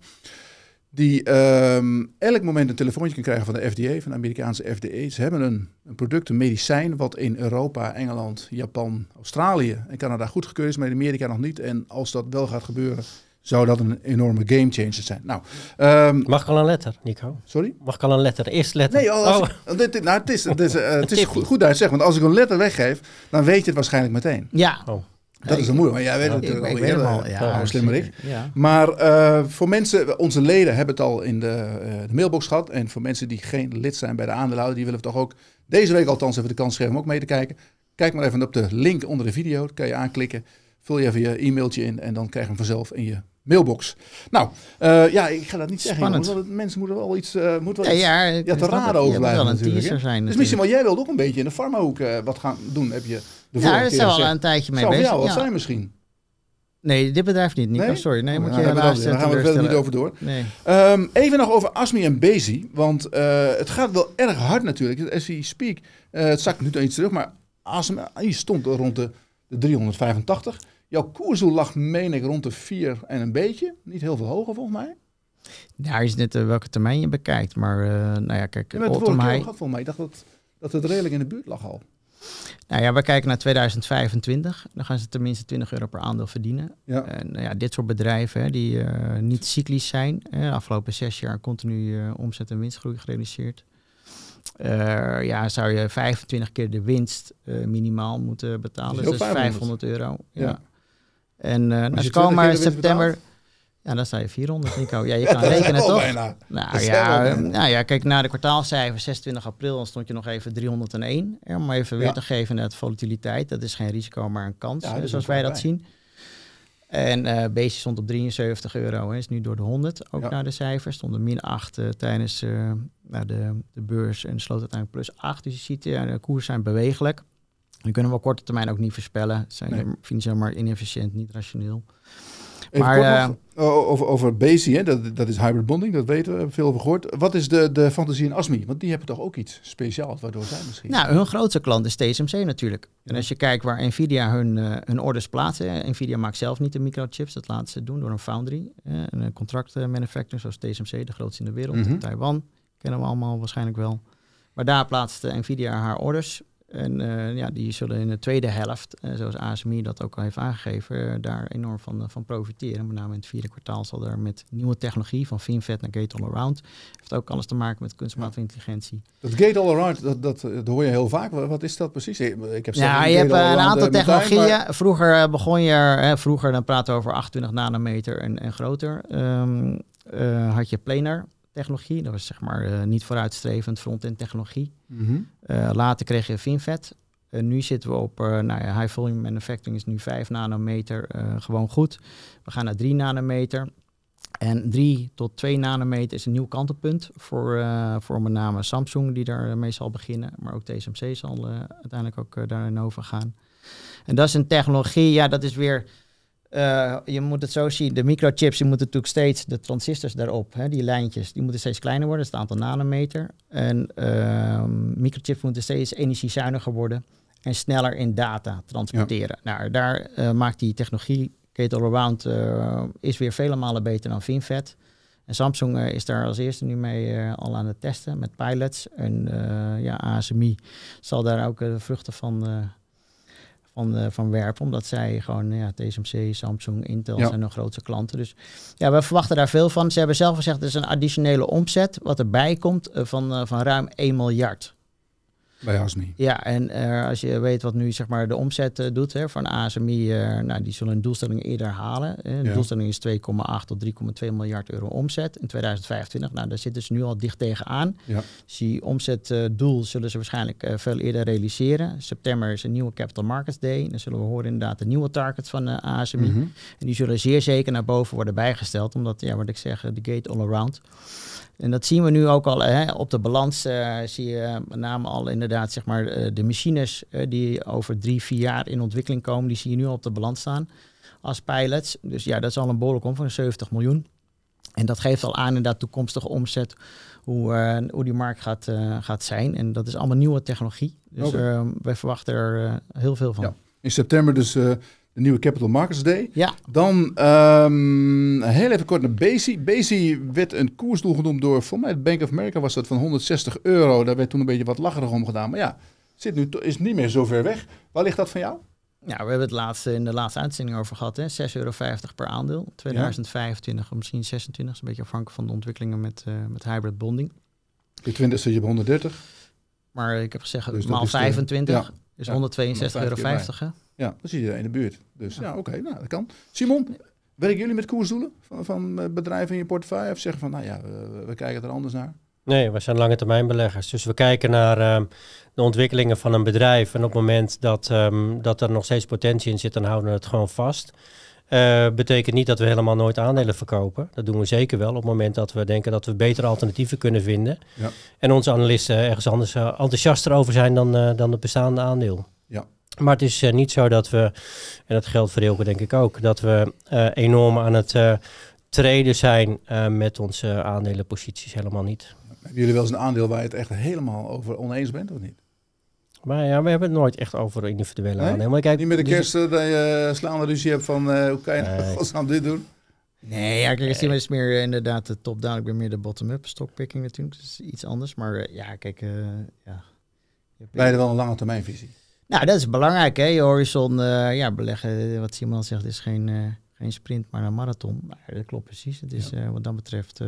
die ehm, elk moment een telefoontje kan krijgen van de FDA, van de Amerikaanse FDA. Ze hebben een, een, product, een medicijn, wat in Europa, Engeland, Japan, Australië en Canada goedgekeurd is, maar in Amerika nog niet. En als dat wel gaat gebeuren, zou dat een enorme gamechanger zijn. Nou, ehm, Mag ik al een letter, Nico? Sorry? Mag ik al een letter? Eerst letter. Nee, oh, als oh. Oh, nou, het is, *laughs* het is, het is goed, daar uit zeggen, want als ik een letter weggeef, dan weet je het waarschijnlijk meteen. Ja. Oh. Dat is een moeilijk, maar jij weet het natuurlijk ik, al. Eh, ik Maar eh, voor mensen, onze leden hebben het al in de, eh, de, mailbox gehad. En voor mensen die geen lid zijn bij de aandeelhouder, die willen toch ook deze week althans even de kans geven om ook mee te kijken. Kijk maar even op de link onder de video. Dat kan je aanklikken. Vul je even je e-mailtje in en dan krijg je hem vanzelf in je mailbox. Nou, ja, ik ga dat niet zeggen. want mensen moeten wel iets, moeten wel iets, ja, te raden over blijven natuurlijk. Zijn, natuurlijk. Dus misschien, wel jij wilt ook een beetje in de farmahoek uh, wat gaan doen, heb je ja, daar zijn we al een tijdje mee bezig. Ja, wat zijn misschien. Nee, dit bedrijf niet. Nico. Nee? Sorry, nee, nou, je eh, Daar gaan we verder niet over door. Nee. Ehm, even nog over Asmi en Bezi, want eh, het gaat wel erg hard natuurlijk. As we speak, uh, het zakt nu dan iets terug, maar Asmi ah, stond rond de, de 385. Jouw koersdoel lag, meen ik, rond de 4 en een beetje. Niet heel veel hoger, volgens mij. Daar is net welke termijn je bekijkt, maar nou ja, kijk, ja, het volgens mij. Ik dacht dat, dat het redelijk in de buurt lag al. Nou ja, we kijken naar 2025. Dan gaan ze tenminste 20 euro per aandeel verdienen. En eh, nou ja, dit soort bedrijven hè, die eh, niet cyclisch zijn. Hè, afgelopen zes jaar continu eh, omzet en winstgroei gerealiseerd. ja, zou je 25 keer de winst minimaal moeten betalen. Dus 500. euro. Ja. En uh, nou, ze komen maar in september. Ja, dan sta 400, Nico. Ja, je kan rekenen, toch? Nou ja, nou ja, kijk, na de kwartaalcijfers 26 april dan stond je nog even 301. Ja, om even weer te geven naar het volatiliteit. Dat is geen risico, maar een kans, zoals wij dat zien. En uh, Beestje stond op 73 euro, hè, is nu door de 100, ook naar de cijfers. Stond er min 8 eh, tijdens eh, naar de, de beurs en sloot uiteindelijk plus 8. Dus je ziet, ja, de koersen zijn bewegelijk. Die kunnen we op korte termijn ook niet voorspellen. Zijn nee. financieel maar inefficiënt, niet rationeel maar, eh, eh, over, over basey hè? Dat, dat is hybrid bonding, dat weten we, veel over gehoord. Wat is de, de fantasie in ASMI? Want die hebben toch ook iets speciaals, waardoor zij misschien... Nou, hun grootste klant is TSMC natuurlijk. En als je kijkt waar Nvidia hun, eh, hun orders plaatsen... Nvidia maakt zelf niet de microchips, dat laten ze doen door een foundry. Uh, een contractmanufacturer zoals TSMC, de grootste in de wereld, in mhm. Taiwan. Kennen we allemaal waarschijnlijk wel. Maar daar plaatst Nvidia haar orders. En eh, ja, die zullen in de tweede helft, eh, zoals ASMI dat ook al heeft aangegeven, daar enorm van, eh, van profiteren. Met name in het vierde kwartaal zal er met nieuwe technologie van Finvet naar Gate All Around. Heeft ook alles te maken met kunstmatige intelligentie. Dat Gate All Around, dat, dat, dat, hoor je heel vaak. Wat is dat precies? Ik heb ja, je hebt een aantal technologieën. Vroeger begon je, hè, vroeger dan praten we over 28 nanometer en, en groter. Ehm, had je planar technologie. Dat was zeg maar eh, niet vooruitstrevend front-end technologie. Mhm. Eh, later kreeg je FinFET. Uh, nu zitten we op, eh, nou ja, high volume manufacturing is nu 5 nanometer gewoon goed. We gaan naar 3 nanometer. En 3 tot 2 nanometer is een nieuw kantelpunt voor, voor met name Samsung, die daarmee zal beginnen. Maar ook TSMC zal uiteindelijk ook daarin overgaan. gaan. En dat is een technologie, ja, dat is weer eh, je moet het zo zien, de microchips, die moeten natuurlijk steeds, de transistors daarop, hè, die lijntjes, die moeten steeds kleiner worden, is het aantal nanometer. En uh, microchips moeten steeds energiezuiniger worden en sneller in data transporteren. Nou, daar eh, maakt die technologie, gate around eh, is weer vele malen beter dan FinFET. En Samsung is daar als eerste nu mee al aan het testen met pilots. En ja, ASMI zal daar ook de vruchten van van, eh, van werp Omdat zij gewoon, ja, TSMC, Samsung, Intel zijn hun grootste klanten. Dus ja, we verwachten daar veel van. Ze hebben zelf gezegd, het is een additionele omzet wat erbij komt eh, van, eh, van ruim 1 miljard. Bij ASMI. Ja, en eh, als je weet wat nu zeg maar de omzet eh, doet hè, van ASMI, eh, nou, die zullen een doelstelling eerder halen. Hè. De doelstelling is 2,8 tot 3,2 miljard euro omzet in 2025. Nou, daar zitten ze nu al dicht tegenaan. Ja. Dus die omzetdoel zullen ze waarschijnlijk veel eerder realiseren. September is een nieuwe Capital Markets Day. Dan zullen we horen inderdaad de nieuwe targets van ASMI. Mhm. En die zullen zeer zeker naar boven worden bijgesteld, omdat, ja, wat ik zeg, de gate all around. En dat zien we nu ook al hè, op de balans. Eh, zie je met name al inderdaad zeg maar, eh, de machines eh, die over drie, vier jaar in ontwikkeling komen. Die zie je nu al op de balans staan als pilots. Dus ja, dat is al een behoorlijk om van 70 miljoen. En dat geeft al aan inderdaad toekomstige omzet. Hoe, hoe die markt gaat, gaat zijn. En dat is allemaal nieuwe technologie. Dus okay. Ehm, wij verwachten er heel veel van. Ja. In september dus de nieuwe Capital Markets Day. Ja. Dan ehm, heel even kort naar Basie. Basie werd een koersdoel genoemd door, voor mij, Bank of America was dat van 160 euro. Daar werd toen een beetje wat lacherig om gedaan. Maar ja, zit nu, is niet meer zo ver weg. Waar ligt dat van jou? Ja, we hebben het laatste, in de laatste uitzending over gehad. 6,50 euro per aandeel. 2025 of misschien 26. een beetje afhankelijk van de ontwikkelingen met, eh, met hybrid bonding. De 20 zit je op 130. Maar ik heb gezegd, dus maal 25 is 162,50 ja. euro. Ja, dan zit je in de buurt. Dus ja, oké, nou, dat kan. Simon, werken jullie met koersdoelen van, van eh, bedrijven in je portefeuille? Of zeggen van, nou ja, we, we kijken er anders naar? Nee, we zijn lange termijn beleggers. Dus we kijken naar ehm, de ontwikkelingen van een bedrijf. En op het moment dat, ehm, dat er nog steeds potentie in zit, dan houden we het gewoon vast. Uh, betekent niet dat we helemaal nooit aandelen verkopen. Dat doen we zeker wel op het moment dat we denken dat we betere alternatieven kunnen vinden. Ja. En onze analisten ergens anders eh, enthousiaster over zijn dan, dan het bestaande aandeel. Ja, maar het is eh, niet zo dat we, en dat geldt voor Ilke denk ik ook, dat we eh, enorm aan het eh, treden zijn met onze aandelenposities. Helemaal niet. Hebben jullie wel eens een aandeel waar je het echt helemaal over oneens bent of niet? Maar ja, we hebben het nooit echt over individuele aandelen. kijk, niet met de dus- kerst dat je slaande ruzie hebt van hoe kan je nee. Nou *laughs* aan dit doen? Nee, ja, kijk, me is meer inderdaad de top-down. Ik ben meer de bottom-up stockpicking natuurlijk. Dat dus is iets anders. Maar ja, kijk, ja. Beide wel een lange termijn visie. Nou, dat is belangrijk, hè? Je horizon eh, ja, beleggen, wat Simon zegt, is geen, eh, geen sprint, maar een marathon. Nou, dat klopt precies. Het is eh, wat dat betreft.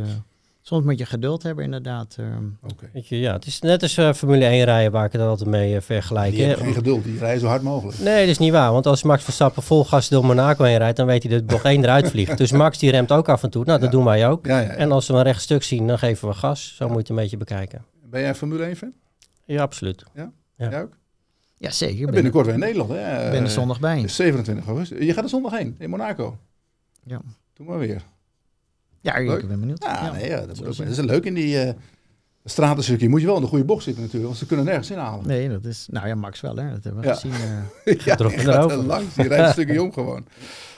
Soms moet je geduld hebben, inderdaad. Ehm. Okay. ja, het is net als Formule 1 rijden waar ik het altijd mee vergelijk. Die geen geduld, die rijden zo hard mogelijk. Nee, dat is niet waar. Want als Max Verstappen vol gas door Monaco heen rijdt, dan weet hij dat nog één eruit vliegt. Dus Max die remt ook af en toe. Nou, dat doen wij ook. Ja, en als we een recht stuk zien, dan geven we gas. Zo moet je het een beetje bekijken. Ben jij Formule 1 fan? Ja, absoluut. Ja? Jij ook? Ja, zeker. binnenkort weer in Nederland. Hè? ben zondag bij. 27 eh, augustus. Je gaat er zondag heen, in Monaco. Ja. Doe maar weer. Ja, ik ben benieuwd. Ja, ja. Nee, ja dat, dat, is leuk in die uh, stratencircuit. Moet je wel in de goede bocht zitten natuurlijk, want ze kunnen nergens inhalen. Nee, dat is... Nou ja, Max wel, hè. Dat hebben we gezien. Uh, *laughs* ja, er gaat langs. Die rijdt een *laughs* stukje om gewoon.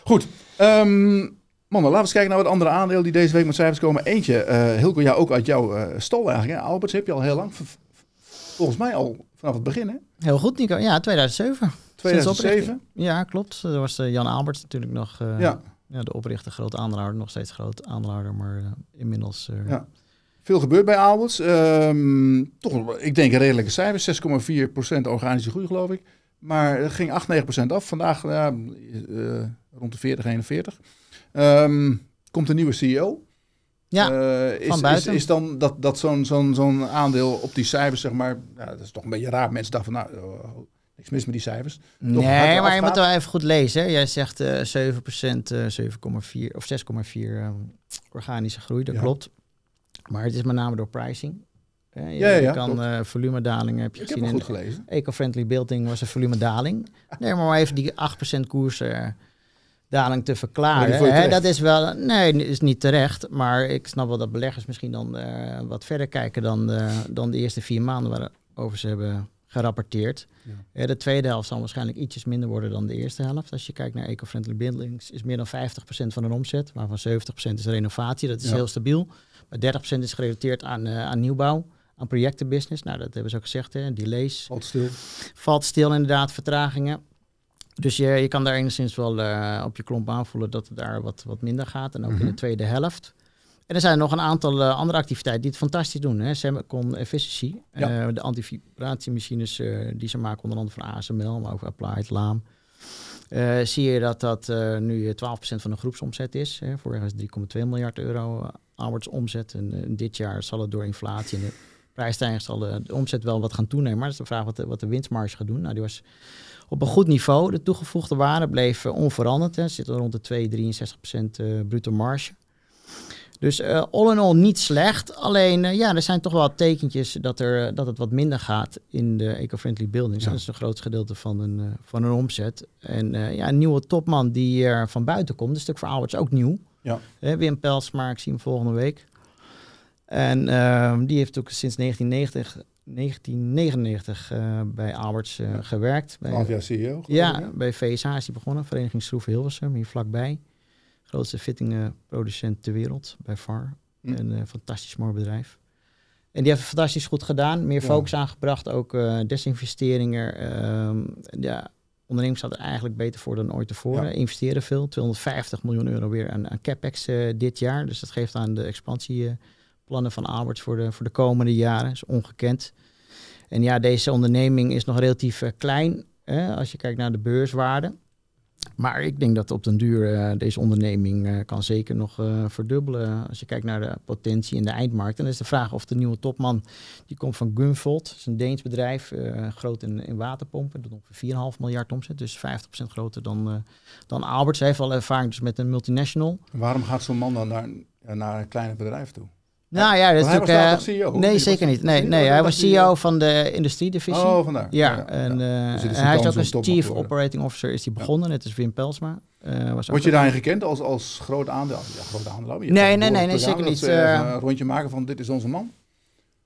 Goed. Um, ehm, Mannen, laten we eens kijken naar wat andere aandeel die deze week met cijfers komen. Eentje, heel Hilco, ja, ook uit jouw uh, stal eigenlijk. Hè? Alberts heb je al heel lang, volgens mij al vanaf het begin, hè? Heel goed, Nico. Ja, 2007. 2007? Ja, klopt. Dat was eh, Jan Albert natuurlijk nog eh, ja. ja. de oprichter, groot aandeelhouder. Nog steeds groot aandeelhouder, maar eh, inmiddels... ja. Veel gebeurt bij Alberts. Ehm, toch, ik denk, een redelijke cijfers. 6,4% organische groei, geloof ik. Maar het ging 8, 9% af. Vandaag rond de 40, 41. Ehm, komt een nieuwe CEO. Eh, is, is, dan dat, dat zo'n aandeel op die cijfers, zeg maar, dat is toch een beetje raar. Mensen dachten van, nou, oh, oh, niks mis met die cijfers. nee, maar je moet wel even goed lezen. Jij zegt uh, 7%, uh, 7,4 of 6,4 eh, organische groei, dat klopt. Maar het is met name door pricing. Ja, je, kan uh, eh, volumedalingen heb je gezien. Heb goed gelezen. Eco-friendly building was een volumedaling. *laughs* Nee, maar even die 8% koers Daling te verklaren. Hè? Dat is wel, nee, is niet terecht. Maar ik snap wel dat beleggers misschien dan eh, wat verder kijken dan, eh, dan de eerste vier maanden waarover ze hebben gerapporteerd. De tweede helft zal waarschijnlijk ietsjes minder worden dan de eerste helft. Als je kijkt naar eco-friendly buildings, is meer dan 50% van hun omzet, waarvan 70% is renovatie. Dat is heel stabiel. Maar 30% is gerelateerd aan, eh, aan nieuwbouw, aan projectenbusiness. Nou, dat hebben ze ook gezegd, hè. delays. Valt stil. Valt stil, inderdaad, vertragingen. Dus je, je kan daar enigszins wel eh, op je klomp aanvoelen dat het daar wat, wat minder gaat. En ook in de mhm. tweede helft. En er zijn nog een aantal eh, andere activiteiten die het fantastisch doen. Hè? Semicon Efficiency, ja. uh, de antivibratiemachines die ze maken onder andere van ASML, maar ook Applied, Laam. zie je dat dat nu 12% van de groepsomzet is. Hè? Vorig jaar is 3,2 miljard euro Alberts omzet. En dit jaar zal het door inflatie en de prijsstijging zal de omzet wel wat gaan toenemen. Maar dat is de vraag wat de, wat de winstmarge gaat doen. Nou, die was op een goed niveau. De toegevoegde waarde bleef eh, onveranderd. Hè. Zitten rond de 263% eh, bruto marge. Dus uh, all in all niet slecht. Alleen ja, er zijn toch wel tekentjes dat, er, dat het wat minder gaat in de eco-friendly buildings. Dat is een groot gedeelte van een, van een omzet. En ja, een nieuwe topman die er van buiten komt. Een stuk voor is ook nieuw. Ja. Hè, Wim een ik zie hem volgende week. En ehm, die heeft ook sinds 1990 1999 eh, bij Alberts eh, gewerkt. Bij, CEO? Ja, bij VSH is hij begonnen. Vereniging Schroef Hilversum, hier vlakbij. Grootste fittingproducent ter wereld, bij VAR. Een hm. eh, fantastisch mooi bedrijf. En die heeft het fantastisch goed gedaan. Meer focus aangebracht, ook desinvesteringen. Um, ja, onderneming staat er eigenlijk beter voor dan ooit tevoren. Investeren veel, 250 miljoen euro weer aan CapEx dit jaar. Dus dat geeft aan de expansie plannen van Albert voor de, voor de komende jaren. is ongekend. En ja, deze onderneming is nog relatief eh, klein hè, als je kijkt naar de beurswaarde. Maar ik denk dat op den duur eh, deze onderneming eh, kan zeker nog verdubbelen als je kijkt naar de potentie in de eindmarkt. En dan is de vraag of de nieuwe topman, die komt van Gunvolt, dat is een Deens bedrijf, groot in, in waterpompen, dat ongeveer 4,5 miljard omzet, dus 50% groter dan, dan Albert. Zij heeft al ervaring dus met een multinational. Waarom gaat zo'n man dan naar, naar een kleine bedrijf toe? Nou ja, dat is natuurlijk. Hij was uh, eh, CEO. Nee, zeker niet. Nee, nee, hij was CEO e van de industriedivisie. Oh, vandaar. Ja, ja en, eh, dus hij is ook als Chief Operating Officer is hij begonnen, net als Wim Pelsma. Uh, was Word je daarin gekend als, als groot aandeel? Ja, groot aandeel. nee, nee, nee, nee, zeker niet. een rondje maken van dit is onze man.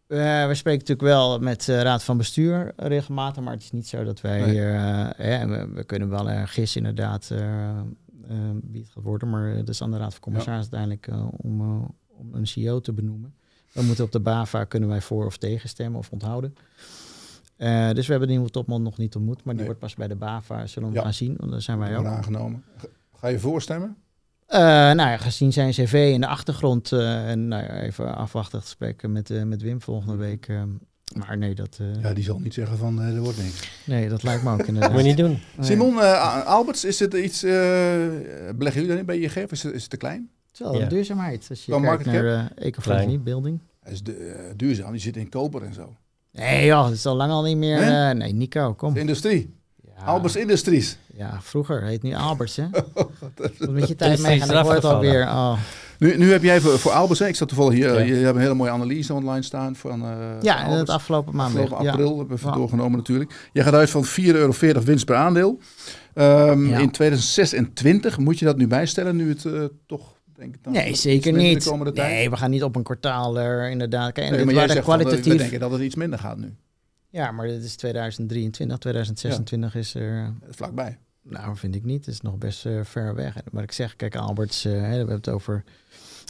we spreken natuurlijk wel met de raad van bestuur regelmatig, maar het is niet zo dat wij hier. we, we, kunnen wel gissen inderdaad wie het gaat worden, maar dat is aan de raad van commissaris uiteindelijk om, om een CEO te benoemen. We moeten op de BAVA kunnen wij voor of tegen stemmen of onthouden. Eh, dus we hebben de nieuwe topman nog niet ontmoet, maar die wordt pas bij de BAVA, zullen we ja. gaan zien, want daar zijn wij ook. aangenomen. Ga je voorstemmen? Uh, nou ja, gezien zijn cv in de achtergrond eh, en nou ja, even afwachten gesprekken met, met Wim volgende mhm. week. Ehm, maar nee, dat... ja, die zal niet zeggen van er wordt niks. Nee, dat lijkt me ook *laughs* inderdaad. Moet je niet doen. Simon, Alberts, is het iets... beleggen jullie daarin bij je geef? is het te klein? ja. duurzaamheid. Als je Qua kijkt naar uh, building. is de, eh, duurzaam, die zit in koper en zo. Nee joh, dat is al lang al niet meer... nee, eh, Nico, kom. industrie. Albers Industries. Ja, vroeger heet nu Albers, hè? *laughs* Oh, een je tijd mee gaan, dat wordt alweer. Oh. Nu, nu heb jij voor, voor Albers, ik zat toevallig hier, je hebt een hele mooie analyse online staan van Ja, in het afgelopen maand. Afgelopen april hebben we doorgenomen natuurlijk. Je gaat uit van 4,40 euro winst per aandeel. Ehm, in 2026 moet je dat nu bijstellen, nu het toch Nee, zeker niet. nee, we gaan niet op een kwartaal er inderdaad. Kijk, en nee, jij zegt kwalitatief... we denken dat het iets minder gaat nu. Ja, maar dit is 2023, 2026 is er... Eh, vlakbij. Nou, vind ik niet. Het is nog best eh, ver weg. Maar ik zeg, kijk, Alberts, eh, we hebben het over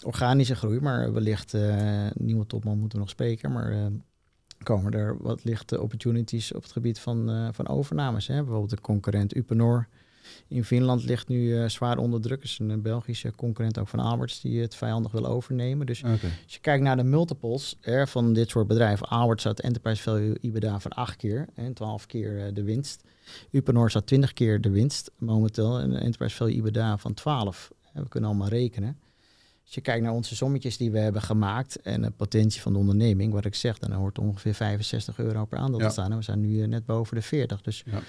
organische groei, maar wellicht, uh, nieuwe topman moeten we nog spreken, maar komen er wat lichte opportunities op het gebied van, van overnames. Hè? Bijvoorbeeld de concurrent Upenor in Finland ligt nu eh, zwaar onder druk. is een eh, Belgische concurrent ook van Alberts die het vijandig wil overnemen. Dus als je kijkt naar de multiples eh, van dit soort bedrijven. Alberts had enterprise value EBITDA van 8 keer en 12 keer de winst. Upenor staat 20 keer de winst momenteel en enterprise value EBITDA van 12. We kunnen allemaal rekenen. Als je kijkt naar onze sommetjes die we hebben gemaakt en de potentie van de onderneming, wat ik zeg, dan hoort ongeveer 65 euro per aandeel te staan. En we zijn nu net boven de 40. Dus ja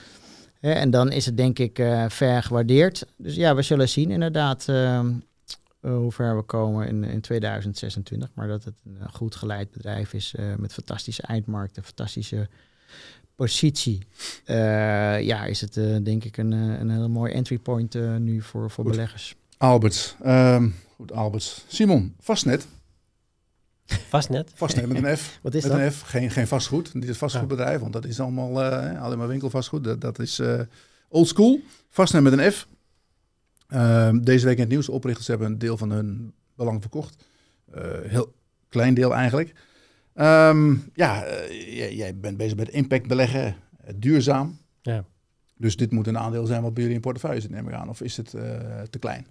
en dan is het denk ik eh, ver gewaardeerd. Dus ja, we zullen zien inderdaad uh, hoe ver we komen in, in 2026. Maar dat het een eh, goed geleid bedrijf is met fantastische eindmarkten, fantastische positie. ja, is het denk ik een, een heel mooi entry point nu voor, voor beleggers. Albert, um, ehm, goed Albert. Simon, vastnet. Vastnet? Vastnet met een F. Wat is met dat? een F. Geen, geen vastgoed. Niet het oh. vastgoedbedrijf, want dat is allemaal eh, alleen maar winkelvastgoed. Dat, dat is uh, old school. Vastnet met een F. Ehm, deze week in het nieuws. Oprichters hebben een deel van hun belang verkocht. Eh, heel klein deel eigenlijk. Ehm, ja, jij, bent bezig met impact beleggen. Duurzaam. Ja. Dus dit moet een aandeel zijn wat bij jullie in portefeuille zit, neem ik aan. Of is het te klein?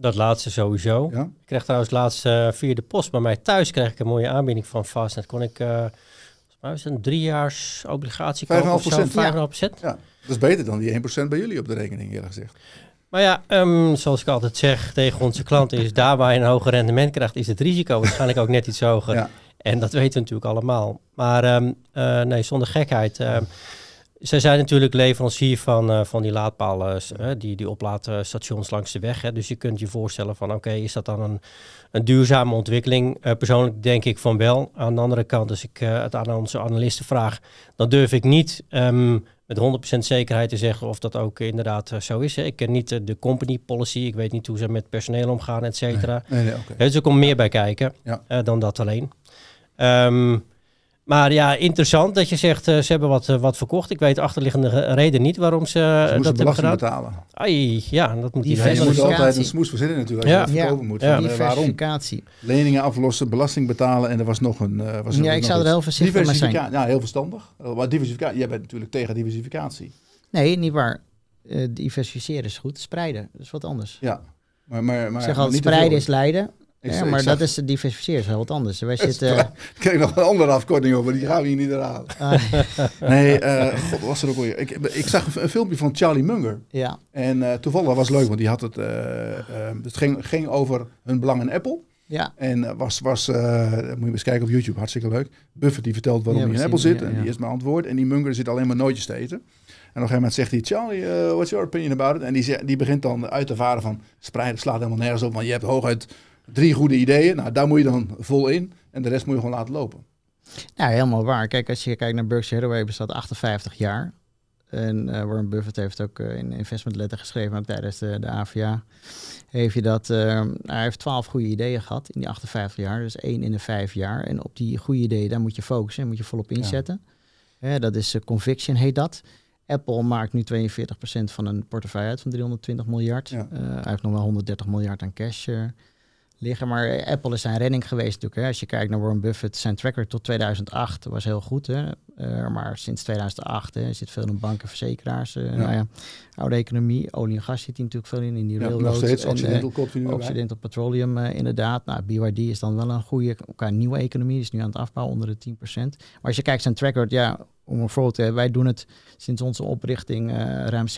Dat laatste sowieso. Ja? Ik kreeg trouwens laatst eh, via de post bij mij thuis kreeg ik een mooie aanbieding van Fastnet. Kon ik, uh, volgens mij een driejaars obligatie kopen. 5,5%. 5,5%. Ja. ja. Dat is beter dan die 1% bij jullie op de rekening eerlijk gezegd. Maar ja, ehm, zoals ik altijd zeg tegen onze klanten is daar waar je een hoger rendement krijgt is het risico waarschijnlijk ook net iets hoger. En dat weten we natuurlijk allemaal. Maar ehm, eh, nee, zonder gekheid. Ehm, zij zijn natuurlijk leverancier van, eh, van die laadpalen, eh, eh, die, die oplaadstations langs de weg. Hè. Dus je kunt je voorstellen van oké, is dat dan een, een duurzame ontwikkeling? persoonlijk denk ik van wel. Aan de andere kant, als ik het aan onze analisten vraag, dan durf ik niet ehm, met 100% zekerheid te zeggen of dat ook inderdaad zo is. Hè. Ik ken niet de company policy, ik weet niet hoe ze met personeel omgaan, et cetera. Nee, nee, nee, Dus er komt meer bij kijken dan dat alleen. Um, maar ja, interessant dat je zegt eh, ze hebben wat, eh, wat verkocht. Ik weet achterliggende reden niet waarom ze, eh, ze dat hebben gedaan. betalen. Ai, ja, dat moet die Je moet altijd een smoes verzinnen natuurlijk als je verkopen moet. Waarom? Leningen aflossen, belasting betalen en er was nog een... was ja, ik zou er heel voorzichtig mee zijn. Ja, heel verstandig. maar diversificatie, jij bent natuurlijk tegen diversificatie. Nee, niet waar. diversificeren is goed, spreiden dat is wat anders. Ja, maar... maar, maar spreiden is leiden. Ik, ja, maar dat is de diversificeer, is heel wat anders. Wij zitten... Ik kreeg nog een andere afkorting over, die gaan we hier niet herhalen. *laughs* Ah. nee, uh, god, was er ook weer. Ik, ik zag een, filmpje van Charlie Munger. Ja. En eh, toevallig was leuk, want die had het... Eh, ehm, het ging, ging over hun belang in Apple. Ja. En was, was moet je eens kijken op YouTube, hartstikke leuk. Buffett die vertelt waarom ja, hij in Apple zit en die is mijn antwoord. En die Munger zit alleen maar nootjes te eten. En op een gegeven moment zegt hij, Charlie, what's your opinion about it? En die, die begint dan uit te varen van, spreiden slaat helemaal nergens op, want je hebt hooguit drie goede ideeën. Nou, daar moet je dan vol in. En de rest moet je gewoon laten lopen. Nou, helemaal waar. Kijk, als je kijkt naar Berkshire Hathaway, bestaat 58 jaar. En eh, Warren Buffett heeft ook een eh, investment letter geschreven, tijdens de, de AVA. Heeft je dat, eh, hij heeft twaalf goede ideeën gehad in die 58 jaar, dus één in de vijf jaar. En op die goede ideeën, daar moet je focussen, moet je volop inzetten. dat is conviction, heet dat. Apple maakt nu 42% van een portefeuille uit van 320 miljard. hij heeft nog wel 130 miljard aan cash liggen. Maar eh, Apple is zijn redding geweest natuurlijk. Hè. Als je kijkt naar Warren Buffett, zijn tracker tot 2008 was heel goed. Hè. Eh, maar sinds 2008 hè, zit veel in banken, verzekeraars. Eh, nou ja, oude economie, olie en gas zit natuurlijk veel in. In die ja, railroad. Nog steeds Occidental Occidental Petroleum inderdaad. Nou, BYD is dan wel een goede, elkaar nieuwe economie. Is nu aan het afbouwen onder de 10%. Maar als je kijkt zijn tracker, ja, om een voorbeeld te hebben, wij doen het sinds onze oprichting eh, ruim 60%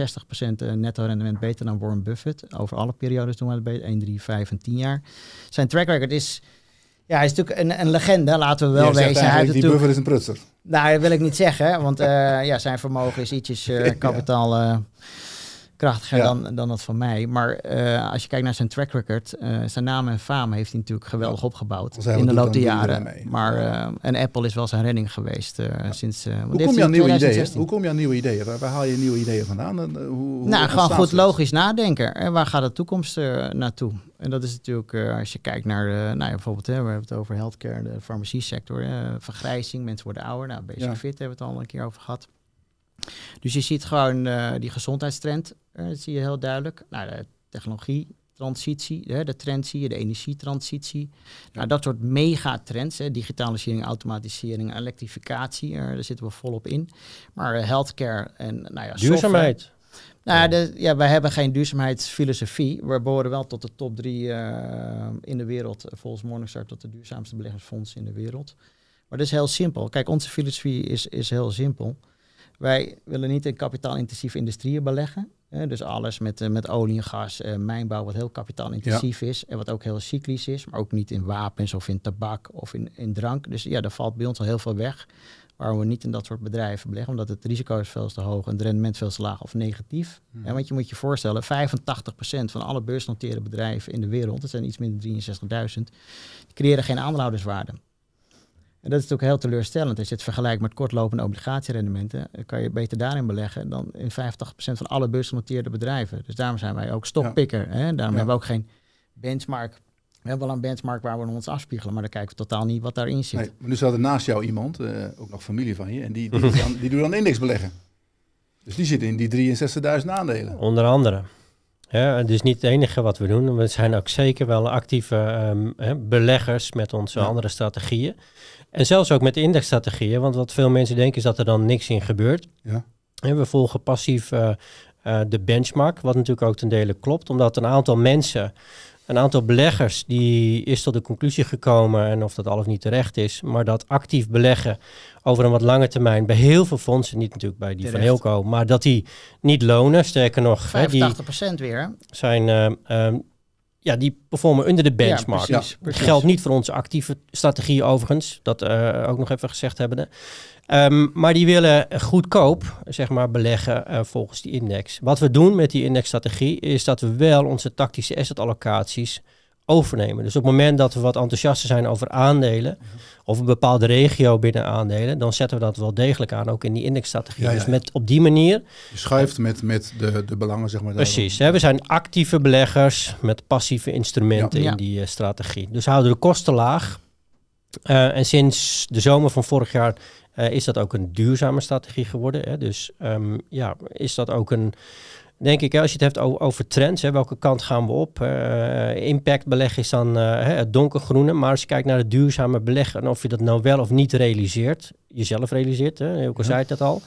eh, netto rendement beter dan Warren Buffett. Over alle periodes doen we het beter, 1, 3, 5 en 10 jaar. Zijn track record is, ja, hij is natuurlijk een, een legende, laten we wel weten Hij die Buffett is een prutser. Nou, dat wil ik niet zeggen, want eh, ja, zijn vermogen is ietsjes *laughs* kapitaal krachtiger dan, dan dat van mij. Maar eh, als je kijkt naar zijn track record, eh, zijn naam en faam heeft hij natuurlijk geweldig opgebouwd in de loop der jaren. Maar uh, en Apple is wel zijn redding geweest sinds. Hoe kom, je aan nieuwe ideeën? hoe kom je aan nieuwe ideeën? Waar, waar haal je nieuwe ideeën vandaan? hoe, nou, gewoon goed logisch nadenken. En waar gaat de toekomst naartoe? En dat is natuurlijk, als je kijkt naar, nou ja, bijvoorbeeld, hè, we hebben het over healthcare, de farmaciesector, vergrijzing, mensen worden ouder. Nou, basic fit hebben we het al een keer over gehad. Dus je ziet gewoon eh, die gezondheidstrend, eh, dat zie je heel duidelijk. Nou, de technologietransitie, hè, de trend zie je, de energietransitie. Nou, dat soort megatrends, hè, digitalisering, automatisering, elektrificatie, eh, daar zitten we volop in. Maar healthcare en nou ja, Duurzaamheid. Nou, de, ja, wij hebben geen duurzaamheidsfilosofie. We behoren wel tot de top drie in de wereld. Volgens Morningstar tot de duurzaamste beleggingsfonds in de wereld. Maar dat is heel simpel. Kijk, onze filosofie is, is heel simpel. Wij willen niet in kapitaalintensieve industrieën beleggen. dus alles met, eh, met olie en gas, eh, mijnbouw, wat heel kapitaalintensief is en wat ook heel cyclisch is, maar ook niet in wapens of in tabak of in, in drank. Dus ja, daar valt bij ons al heel veel weg. Waarom we niet in dat soort bedrijven beleggen, omdat het risico is veel te hoog en het rendement veel te laag of negatief. Hmm. want je moet je voorstellen, 85% van alle beursnoteerde bedrijven in de wereld, dat zijn iets minder 63.000, creëren geen aandeelhouderswaarde. En dat is ook heel teleurstellend. Als je het vergelijkt met kortlopende obligatierendementen, kan je beter daarin beleggen dan in 50% van alle beursgenoteerde bedrijven. Dus daarom zijn wij ook stokpikker. Ja. Daarom hebben we ook geen benchmark. We hebben wel een benchmark waar we ons afspiegelen, maar dan kijken we totaal niet wat daarin zit. Nee, maar nu zat er naast jou iemand, eh, ook nog familie van je, en die, die, die, *laughs* die doet dan beleggen. Dus die zit in die 63.000 aandelen. Onder andere. Ja, het is niet het enige wat we doen. We zijn ook zeker wel actieve ehm, beleggers met onze andere strategieën. En zelfs ook met de indexstrategieën, want wat veel mensen denken is dat er dan niks in gebeurt. Ja. En we volgen passief eh, eh, de benchmark, wat natuurlijk ook ten dele klopt, omdat een aantal mensen, een aantal beleggers, die is tot de conclusie gekomen, en of dat al of niet terecht is, maar dat actief beleggen over een wat lange termijn bij heel veel fondsen, niet natuurlijk bij die terecht. van Heelco, maar dat die niet lonen, sterker nog. 85% hè, die weer. Zijn eh, ja, die performen onder de benchmark. Ja, Geldt niet voor onze actieve strategie overigens, dat uh, ook nog even gezegd hebben. Ehm, maar die willen goedkoop, zeg maar, beleggen eh, volgens die index. Wat we doen met die indexstrategie is dat we wel onze tactische asset allocaties overnemen. Dus op het moment dat we wat enthousiaster zijn over aandelen, mhm. of een bepaalde regio binnen aandelen, dan zetten we dat wel degelijk aan, ook in die indexstrategie. Ja, Dus met, op die manier. Je schuift met, met de, de belangen, zeg maar. Precies. Hè, we zijn actieve beleggers met passieve instrumenten in die eh, strategie. Dus houden de kosten laag. Eh, en sinds de zomer van vorig jaar eh, is dat ook een duurzame strategie geworden. Hè? Dus ehm, ja, is dat ook een denk ik, als je het hebt over, trends, hè, welke kant gaan we op? Eh, impactbeleg is dan eh, het donkergroene, maar als je kijkt naar het duurzame beleg en of je dat nou wel of niet realiseert, jezelf realiseert, hè, Hilke zei dat al.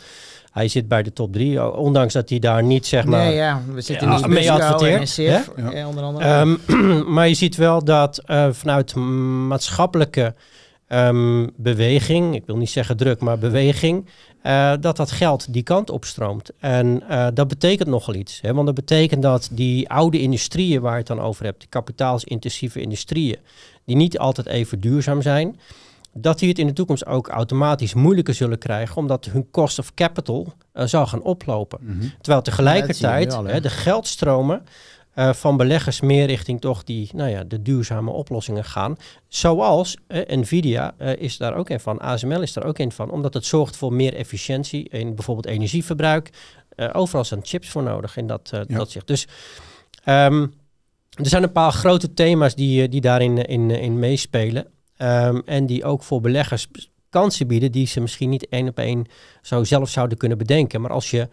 Hij zit bij de top drie, ondanks dat hij daar niet zeg maar nee, ja, we zitten ja, mee adverteert. Eh, onder andere. Ehm, *clears throat* maar je ziet wel dat vanuit maatschappelijke ehm, beweging, ik wil niet zeggen druk, maar beweging, eh, dat dat geld die kant op stroomt En eh, dat betekent nogal iets. Hè? Want dat betekent dat die oude industrieën waar je het dan over hebt, die kapitaalsintensieve industrieën, die niet altijd even duurzaam zijn, dat die het in de toekomst ook automatisch moeilijker zullen krijgen, omdat hun cost of capital uh, zal gaan oplopen. Mhm. Terwijl tegelijkertijd hè, de geldstromen eh, van beleggers meer richting toch die, nou ja, de duurzame oplossingen gaan. Zoals eh, Nvidia eh, is daar ook een van, ASML is daar ook een van, omdat het zorgt voor meer efficiëntie in bijvoorbeeld energieverbruik. overal zijn chips voor nodig in dat, dat zicht. Dus ehm, er zijn een paar grote thema's die, die daarin in, in meespelen. Ehm, en die ook voor beleggers kansen bieden die ze misschien niet één op één zo zelf zouden kunnen bedenken. Maar als je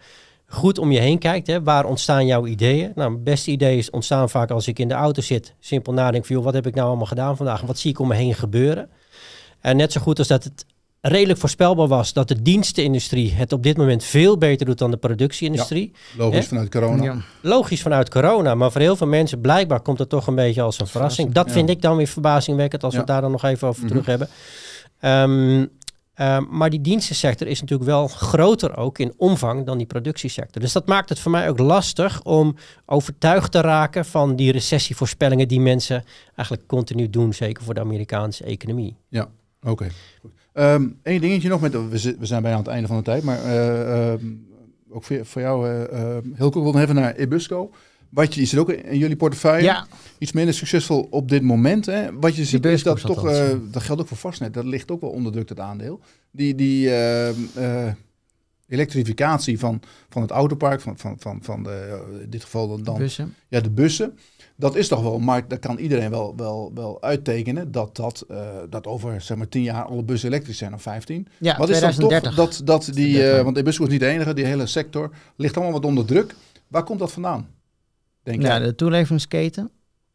goed om je heen kijkt. Hè, waar ontstaan jouw ideeën? Nou, mijn beste ideeën is ontstaan vaak als ik in de auto zit. Simpel nadenken van, wat heb ik nou allemaal gedaan vandaag? Wat zie ik om me heen gebeuren? En net zo goed als dat het redelijk voorspelbaar was dat de dienstenindustrie het op dit moment veel beter doet dan de productieindustrie. Ja, logisch vanuit corona. Ja. Logisch vanuit corona, maar voor heel veel mensen blijkbaar komt dat toch een beetje als een verrassing. Dat vind ik dan weer verbazingwekkend als we het daar dan nog even over mhm. terug hebben. Ehm, Ehm, maar die dienstensector is natuurlijk wel groter ook in omvang dan die productiesector. Dus dat maakt het voor mij ook lastig om overtuigd te raken van die recessievoorspellingen die mensen eigenlijk continu doen, zeker voor de Amerikaanse economie. Ja, oké. Okay. Ehm, Eén dingetje nog, met, we, zijn bijna aan het einde van de tijd, maar eh, ehm, ook voor, jou, uh, heel kort cool, even naar Ebusco. Wat je, ziet zit ook in jullie portefeuille. Iets minder succesvol op dit moment. Hè. Wat je ziet is dat toch, eh, dat geldt ook voor Fastnet, dat ligt ook wel onder druk het aandeel. Die, die ehm, eh, elektrificatie van, van het autopark, van, van, van, van de, eh, in dit geval dan, dan de bussen. Ja, de bussen. Dat is toch wel Maar dat kan iedereen wel, wel, wel uittekenen dat, dat, dat over zeg maar, 10 jaar alle bussen elektrisch zijn of 15. Ja, wat is dan toch dat, dat die, want de bussen is niet de enige, die hele sector ligt allemaal wat onder druk. Waar komt dat vandaan? ja, nou, de toeleveringsketen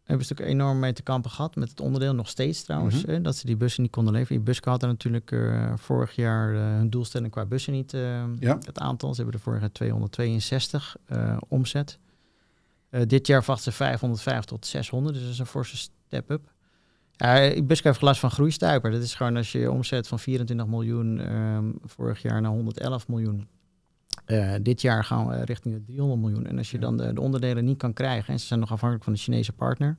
hebben ze natuurlijk enorm mee te kampen gehad. Met het onderdeel nog steeds trouwens. Mhm. dat ze die bussen niet konden leveren. Die Busken hadden natuurlijk eh, vorig jaar eh, hun doelstelling qua bussen niet. Eh, het aantal. Ze hebben er vorige 262 omzet. dit jaar verwachten ze 505 tot 600. Dus dat is een forse step-up. Ja, heeft glas van groeistuiper. Dat is gewoon als je omzet van 24 miljoen ehm, vorig jaar naar 111 miljoen. Eh, dit jaar gaan we richting de 300 miljoen. En als je dan de, de, onderdelen niet kan krijgen, en ze zijn nog afhankelijk van de Chinese partner,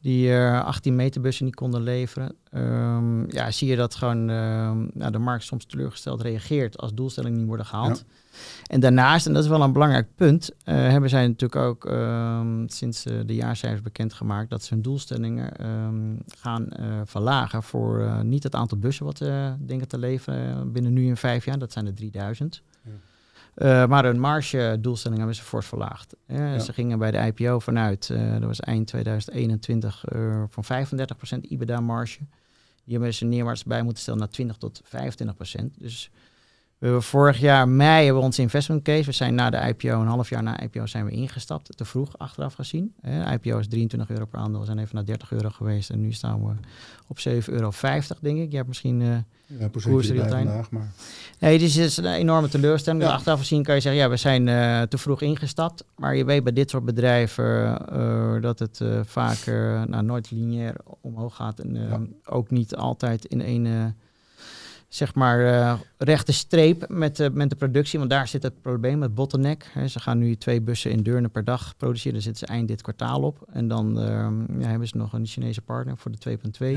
die 18 18 bussen niet konden leveren, ehm, ja, zie je dat gewoon ehm, nou, de markt soms teleurgesteld reageert als doelstellingen niet worden gehaald. En daarnaast, en dat is wel een belangrijk punt, eh, hebben zij natuurlijk ook ehm, sinds eh, de jaarcijfers bekendgemaakt dat ze hun doelstellingen gaan verlagen voor niet het aantal bussen wat ze denken te leveren binnen nu in vijf jaar, dat zijn de 3000. Ja. Eh, maar hun marge-doelstelling hebben ze fors verlaagd. Uh, Ze gingen bij de IPO vanuit, eh, dat was eind 2021, van 35% EBITDA marge Die hebben ze neerwaarts bij moeten stellen naar 20 tot 25%. Dus we hebben vorig jaar mei hebben we onze investment case. We zijn na de IPO, een half jaar na IPO zijn we ingestapt. Te vroeg achteraf gezien. IPO is 23 euro per aandeel. We zijn even naar 30 euro geweest. En nu staan we op 7,50 euro, denk ik. Je hebt misschien... Uh, ja, vandaag, maar... Nee, dus het is een enorme teleurstelling. achteraf gezien kan je zeggen, ja, we zijn eh, te vroeg ingestapt. Maar je weet bij dit soort bedrijven eh, dat het vaker nou, nooit lineair omhoog gaat. En ook niet altijd in één zeg maar, eh, rechte streep met, de, met de productie. Want daar zit het probleem met bottleneck. He, ze gaan nu twee bussen in Deurne per dag produceren. Daar zitten ze eind dit kwartaal op. En dan ehm, ja, hebben ze nog een Chinese partner voor de 2.2.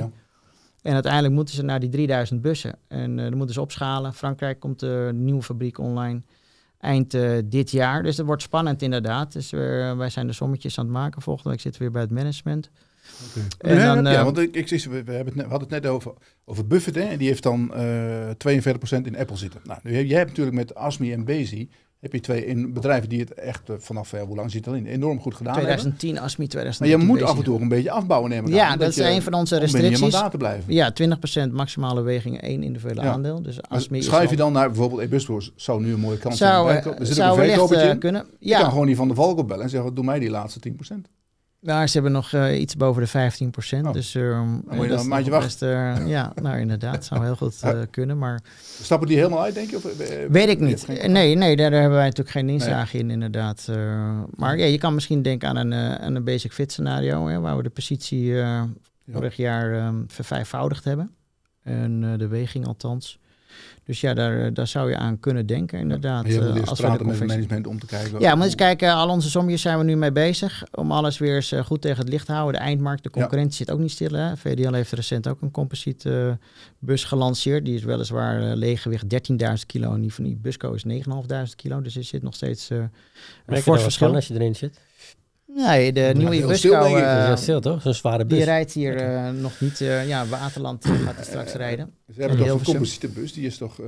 En uiteindelijk moeten ze naar die 3000 bussen. En uh, dan moeten ze opschalen. Frankrijk komt de nieuwe fabriek online eind eh, dit jaar. Dus dat wordt spannend inderdaad. Dus wij zijn de sommetjes aan het maken. Volgende week zitten we weer bij het management. En ja, dan, ehm, want ik, ik, we, hebben het we hadden het net over, over Buffett. Hè, en die heeft dan uh, eh, 42% in Apple zitten. Nou, nu, jij hebt natuurlijk met ASMI en Bezi... heb je twee in bedrijven die het echt eh, vanaf, uh, hoe lang zit het al in, enorm goed gedaan 2010, ASMI, 2010. Maar je moet af en toe ook een beetje afbouwen nemen. Ja, dat is een van onze restricties. Om te blijven. Ja, 20% maximale weging, één individuele aandeel. Dus ASMI Schuif je dan naar bijvoorbeeld Ebustors, zou nu een mooie kans zijn. Er zit een verkopertje Je kan gewoon die van de valk opbellen en zeggen, doe mij die laatste 10%. Nou, ze hebben nog eh, iets boven de 15 procent. Oh. Dus ehm, moet je dan eh, een eh, ja, nou inderdaad, zou heel goed *laughs* kunnen. Maar... Stappen die helemaal uit, denk je? Of, Weet ik niet. Nee, nee, daar, hebben wij natuurlijk geen inzage in, inderdaad. maar ja, je kan misschien denken aan een, een basic fit scenario, hè, waar we de positie vorig jaar um, vervijfvoudigd hebben. En de weging althans. Dus ja, daar, eh, daar zou je aan kunnen denken, inderdaad. Ja, heel eh, als praten management om te kijken. Ja, maar eens kijken, eh, al onze sommetjes zijn we nu mee bezig. Om alles weer eens goed tegen het licht te houden. De eindmarkt, de concurrentie zit ook niet stil. Hè? VDL heeft recent ook een composite bus gelanceerd. Die is weliswaar uh, gewicht 13.000 kilo. En die van die Busco is 9.500 kilo. Dus er zit nog steeds een fors verschil. als je erin zit? Nee, de nieuwe ja, eh, toch? Zo'n zware bus. Die rijdt hier eh, nog niet. Eh, ja, Waterland gaat hij straks rijden. Ze hebben toch een bus. die is toch...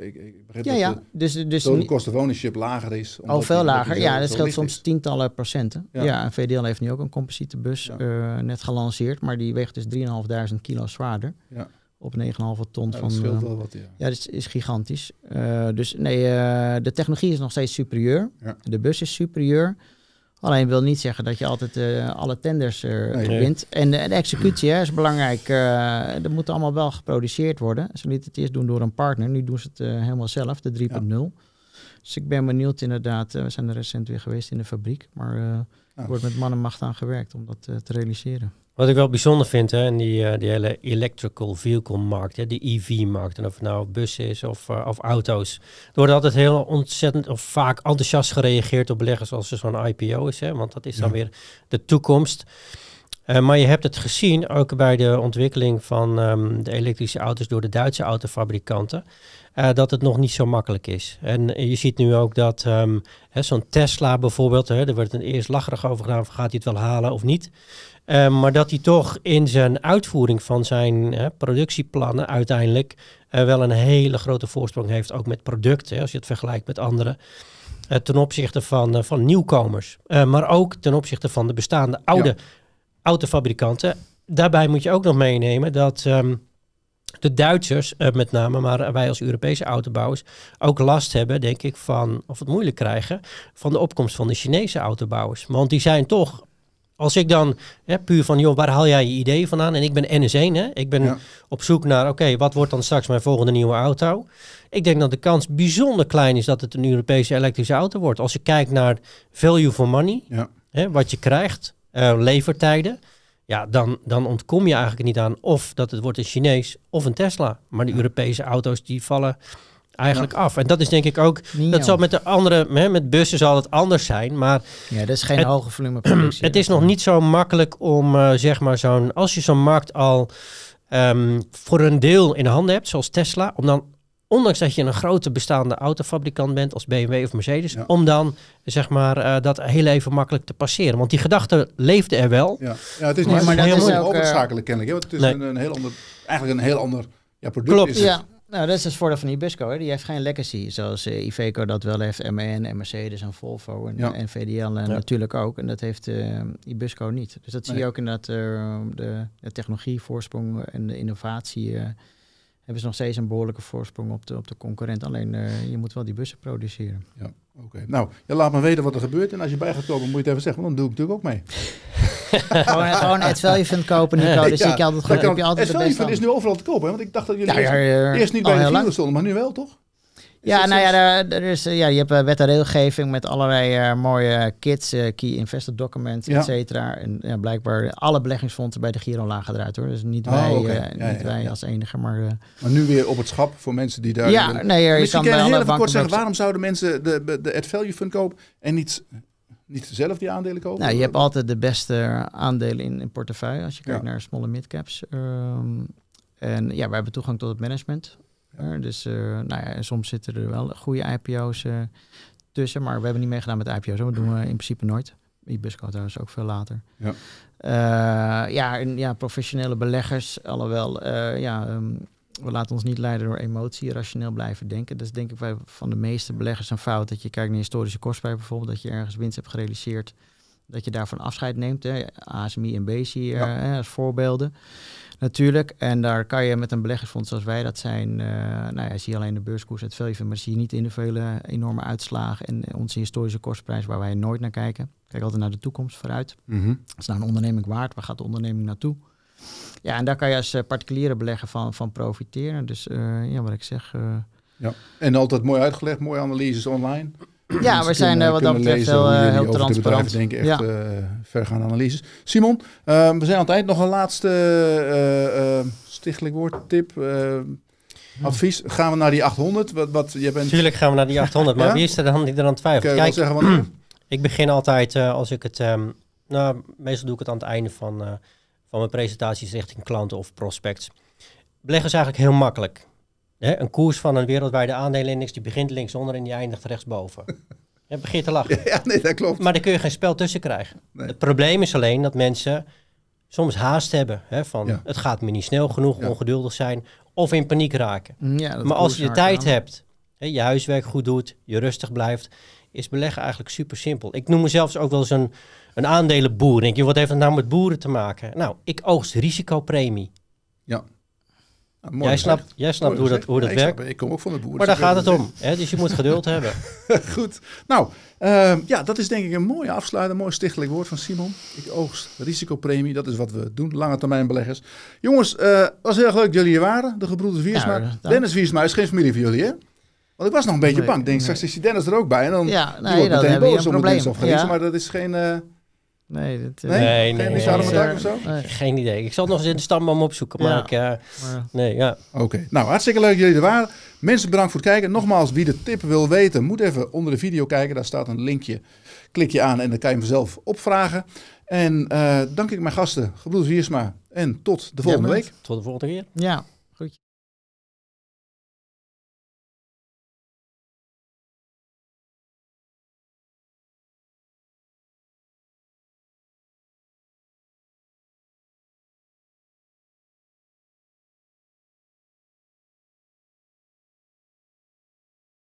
ik, ik ja, dat ja. De, dus, dus de dus of ownership lager is. Oh, veel lager. Ja, dat scheelt soms tientallen procenten. Ja, VDL heeft nu ook een compositebus ja. net gelanceerd. Maar die weegt dus 3.500 kilo zwaarder. Ja op 9,5 ton. Ja, van, scheelt wel wat, ja. Ja, dat is, gigantisch. dus nee, de technologie is nog steeds superieur. Ja. De bus is superieur. Alleen wil niet zeggen dat je altijd eh, alle tenders er eh, wint. En, eh, de executie hè, is belangrijk. dat moet allemaal wel geproduceerd worden. Ze lieten het eerst doen door een partner. Nu doen ze het helemaal zelf, de 3.0. Dus ik ben benieuwd inderdaad. we zijn er recent weer geweest in de fabriek. Maar er wordt met man en macht aan gewerkt om dat te realiseren. Wat ik wel bijzonder vind, hè, in die, eh, die hele electrical vehicle markt, hè, die EV-markt, en of het nou bussen is of, eh, of auto's, er wordt altijd heel ontzettend of vaak enthousiast gereageerd op beleggers als er zo'n IPO is, hè, want dat is dan weer de toekomst. Eh, maar je hebt het gezien ook bij de ontwikkeling van ehm, de elektrische auto's door de Duitse autofabrikanten. dat het nog niet zo makkelijk is. En je ziet nu ook dat um, zo'n Tesla bijvoorbeeld, hè, er wordt een eerst lacherig over gedaan, gaat hij het wel halen of niet. Ehm, maar dat hij toch in zijn uitvoering van zijn productieplannen uiteindelijk eh, wel een hele grote voorsprong heeft, ook met producten, als je het vergelijkt met anderen. Eh, ten opzichte van, eh, van nieuwkomers, maar ook ten opzichte van de bestaande oude autofabrikanten. Daarbij moet je ook nog meenemen dat ehm, de Duitsers met name, maar wij als Europese autobouwers, ook last hebben, denk ik, van, of het moeilijk krijgen, van de opkomst van de Chinese autobouwers. Want die zijn toch als ik dan hè, puur van, joh, waar haal jij je ideeën vandaan? En ik ben NS1, hè? ik ben op zoek naar, oké, wat wordt dan straks mijn volgende nieuwe auto? Ik denk dat de kans bijzonder klein is dat het een Europese elektrische auto wordt. Als je kijkt naar value for money, hè, wat je krijgt, uh, levertijden, ja, dan, dan ontkom je eigenlijk niet aan of dat het wordt een Chinees of een Tesla. Maar de Europese auto's die vallen eigenlijk af. En dat is denk ik ook, dat zal met de andere, met bussen zal het anders zijn, maar... Ja, dat is geen hoge volume *clears throat* productie. Het is nog niet zo makkelijk om, eh, zeg maar, zo'n, als je zo'n markt al ehm, voor een deel in de handen hebt, zoals Tesla, om dan ondanks dat je een grote bestaande autofabrikant bent als BMW of Mercedes, om dan zeg maar eh, dat heel even makkelijk te passeren. Want die gedachte leefde er wel. Ja, ja het is niet maar, dat heel is ook, overschakelen kennelijk. Hè? Want het is een, een, heel ander, eigenlijk een heel ander ja, product. Klopt. Is Ja. Nou, dat is het voordeel van Ibisco. Hè. Die heeft geen legacy, zoals eh, Iveco dat wel heeft. MAN e en Mercedes en Volvo en, en VDL en natuurlijk ook. En dat heeft uh, Ibisco niet. Dus dat zie je ook inderdaad. Uh, eh, de, de technologievoorsprong en de innovatie hebben ze nog steeds een behoorlijke voorsprong op de, op de concurrent. Alleen je moet wel die bussen produceren. Ja, oké. Nou, ja, laat me weten wat er gebeurt. En als je bij gaat komen, moet je het even zeggen. Want dan doe ik natuurlijk ook mee. *laughs* *laughs* gewoon, gewoon Ad Value kopen, Nico. Dus ik altijd dat heb je altijd Ad Value is nu overal te kopen, hè? want ik dacht dat jullie eerst, niet bij de file stonden, maar nu wel, toch? ja, nou ja, er, is, eh, ja, je hebt eh, wet en regelgeving met allerlei eh, mooie kits, key investor documents, ja. et cetera. En ja, blijkbaar alle beleggingsfondsen bij de Giro lagen eruit hoor. Dus niet oh, wij, niet wij als enige, maar... maar nu weer op het schap voor mensen die daar... Ja, nee, je Misschien kan je heel even kort zeggen, waarom zouden mensen de, de Ad Value Fund kopen en niet niet zelf die aandelen kopen? Nou, je hebt altijd de beste aandelen in, in portefeuille als je kijkt naar small en midcaps. Ehm, en ja, we hebben toegang tot het management. Eh, dus eh, nou ja, soms zitten er wel goede IPO's eh, tussen, maar we hebben niet meegedaan met IPO's. Dat doen we in principe nooit. Ibisco trouwens ook veel later. Ja, ja, en, ja professionele beleggers, alhoewel ja, ehm, we laten ons niet leiden door emotie, rationeel blijven denken. Dat is denk ik van de meeste beleggers een fout. Dat je kijkt naar historische kostprijs bijvoorbeeld, dat je ergens winst hebt gerealiseerd, dat je daarvan afscheid neemt. Hè. ASMI en BC hè, als voorbeelden natuurlijk. En daar kan je met een beleggersfonds zoals wij dat zijn, eh, nou ja, zie je alleen de beurskoers het veel, maar zie je niet in de vele enorme uitslagen en onze historische kostprijs waar wij nooit naar kijken. Kijk altijd naar de toekomst vooruit. Mm Is nou een onderneming waard? Waar gaat de onderneming naartoe? Ja, en daar kan je als eh, particuliere belegger van, van profiteren. Dus eh, ja, wat ik zeg. Eh. ja. En altijd mooi uitgelegd, mooie analyses online. Ja, we zijn wat dat betreft heel, heel transparant. De denken echt ja. vergaande analyses. Simon, ehm, we zijn aan het eind. Nog een laatste uh, stichtelijk woordtip. Advies, gaan we naar die 800? Wat, wat, je bent... Tuurlijk gaan we naar die 800, maar wie is er dan die er aan twijfelt? Kijk, zeggen, *clears throat* ik begin altijd als ik het... Ehm, nou, meestal doe ik het aan het einde van van mijn presentaties richting klanten of prospects. Beleggen is eigenlijk heel makkelijk. een koers van een wereldwijde aandelenindex die begint linksonder en die eindigt rechtsboven. *laughs* Je begint te lachen. Ja, nee, dat klopt. Maar daar kun je geen spel tussen krijgen. Het probleem is alleen dat mensen soms haast hebben. van het gaat me niet snel genoeg, ongeduldig zijn of in paniek raken. Mm, ja, maar als je de tijd hebt, hè, je huiswerk goed doet, je rustig blijft, is beleggen eigenlijk super simpel. Ik noem mezelf dus ook wel zo'n een aandelenboer. Denk je, wat heeft het nou met boeren te maken? Nou, ik oogst risicopremie. Ja. Nou, jij snapt, jij snapt hoe dat, hoe dat werkt. Ik, kom ook van de boeren. Maar daar dus gaat het om. Hè? Dus je moet geduld *laughs* hebben. Goed. Nou, ehm, ja, dat is denk ik een mooie afsluiter. mooi stichtelijk woord van Simon. Ik oogst risicopremie. Dat is wat we doen. Lange termijn beleggers. Jongens, eh, was heel erg leuk dat jullie hier waren. De gebroeders Wiersma. Dennis Wiersma is geen familie voor jullie, hè? Want ik was nog een beetje bang. Ik denk, straks is die Dennis er ook bij. En dan ja, nee, wordt nou, meteen boos om het Maar dat is geen... Eh, eh, nee, nee, nee. Geen Geen idee. Ik zal nog eens in de stamboom opzoeken, maar ik... Eh, ja. nee, ja. Oké. Nou, hartstikke leuk dat jullie er waren. Mensen, bedankt voor het kijken. Nogmaals, wie de tip wil weten, moet even onder de video kijken. Daar staat een linkje. Klik je aan en dan kan je hem zelf opvragen. En eh, dank ik mijn gasten, Gebroeders Wiersma. En tot de volgende week. Tot de volgende keer. Ja.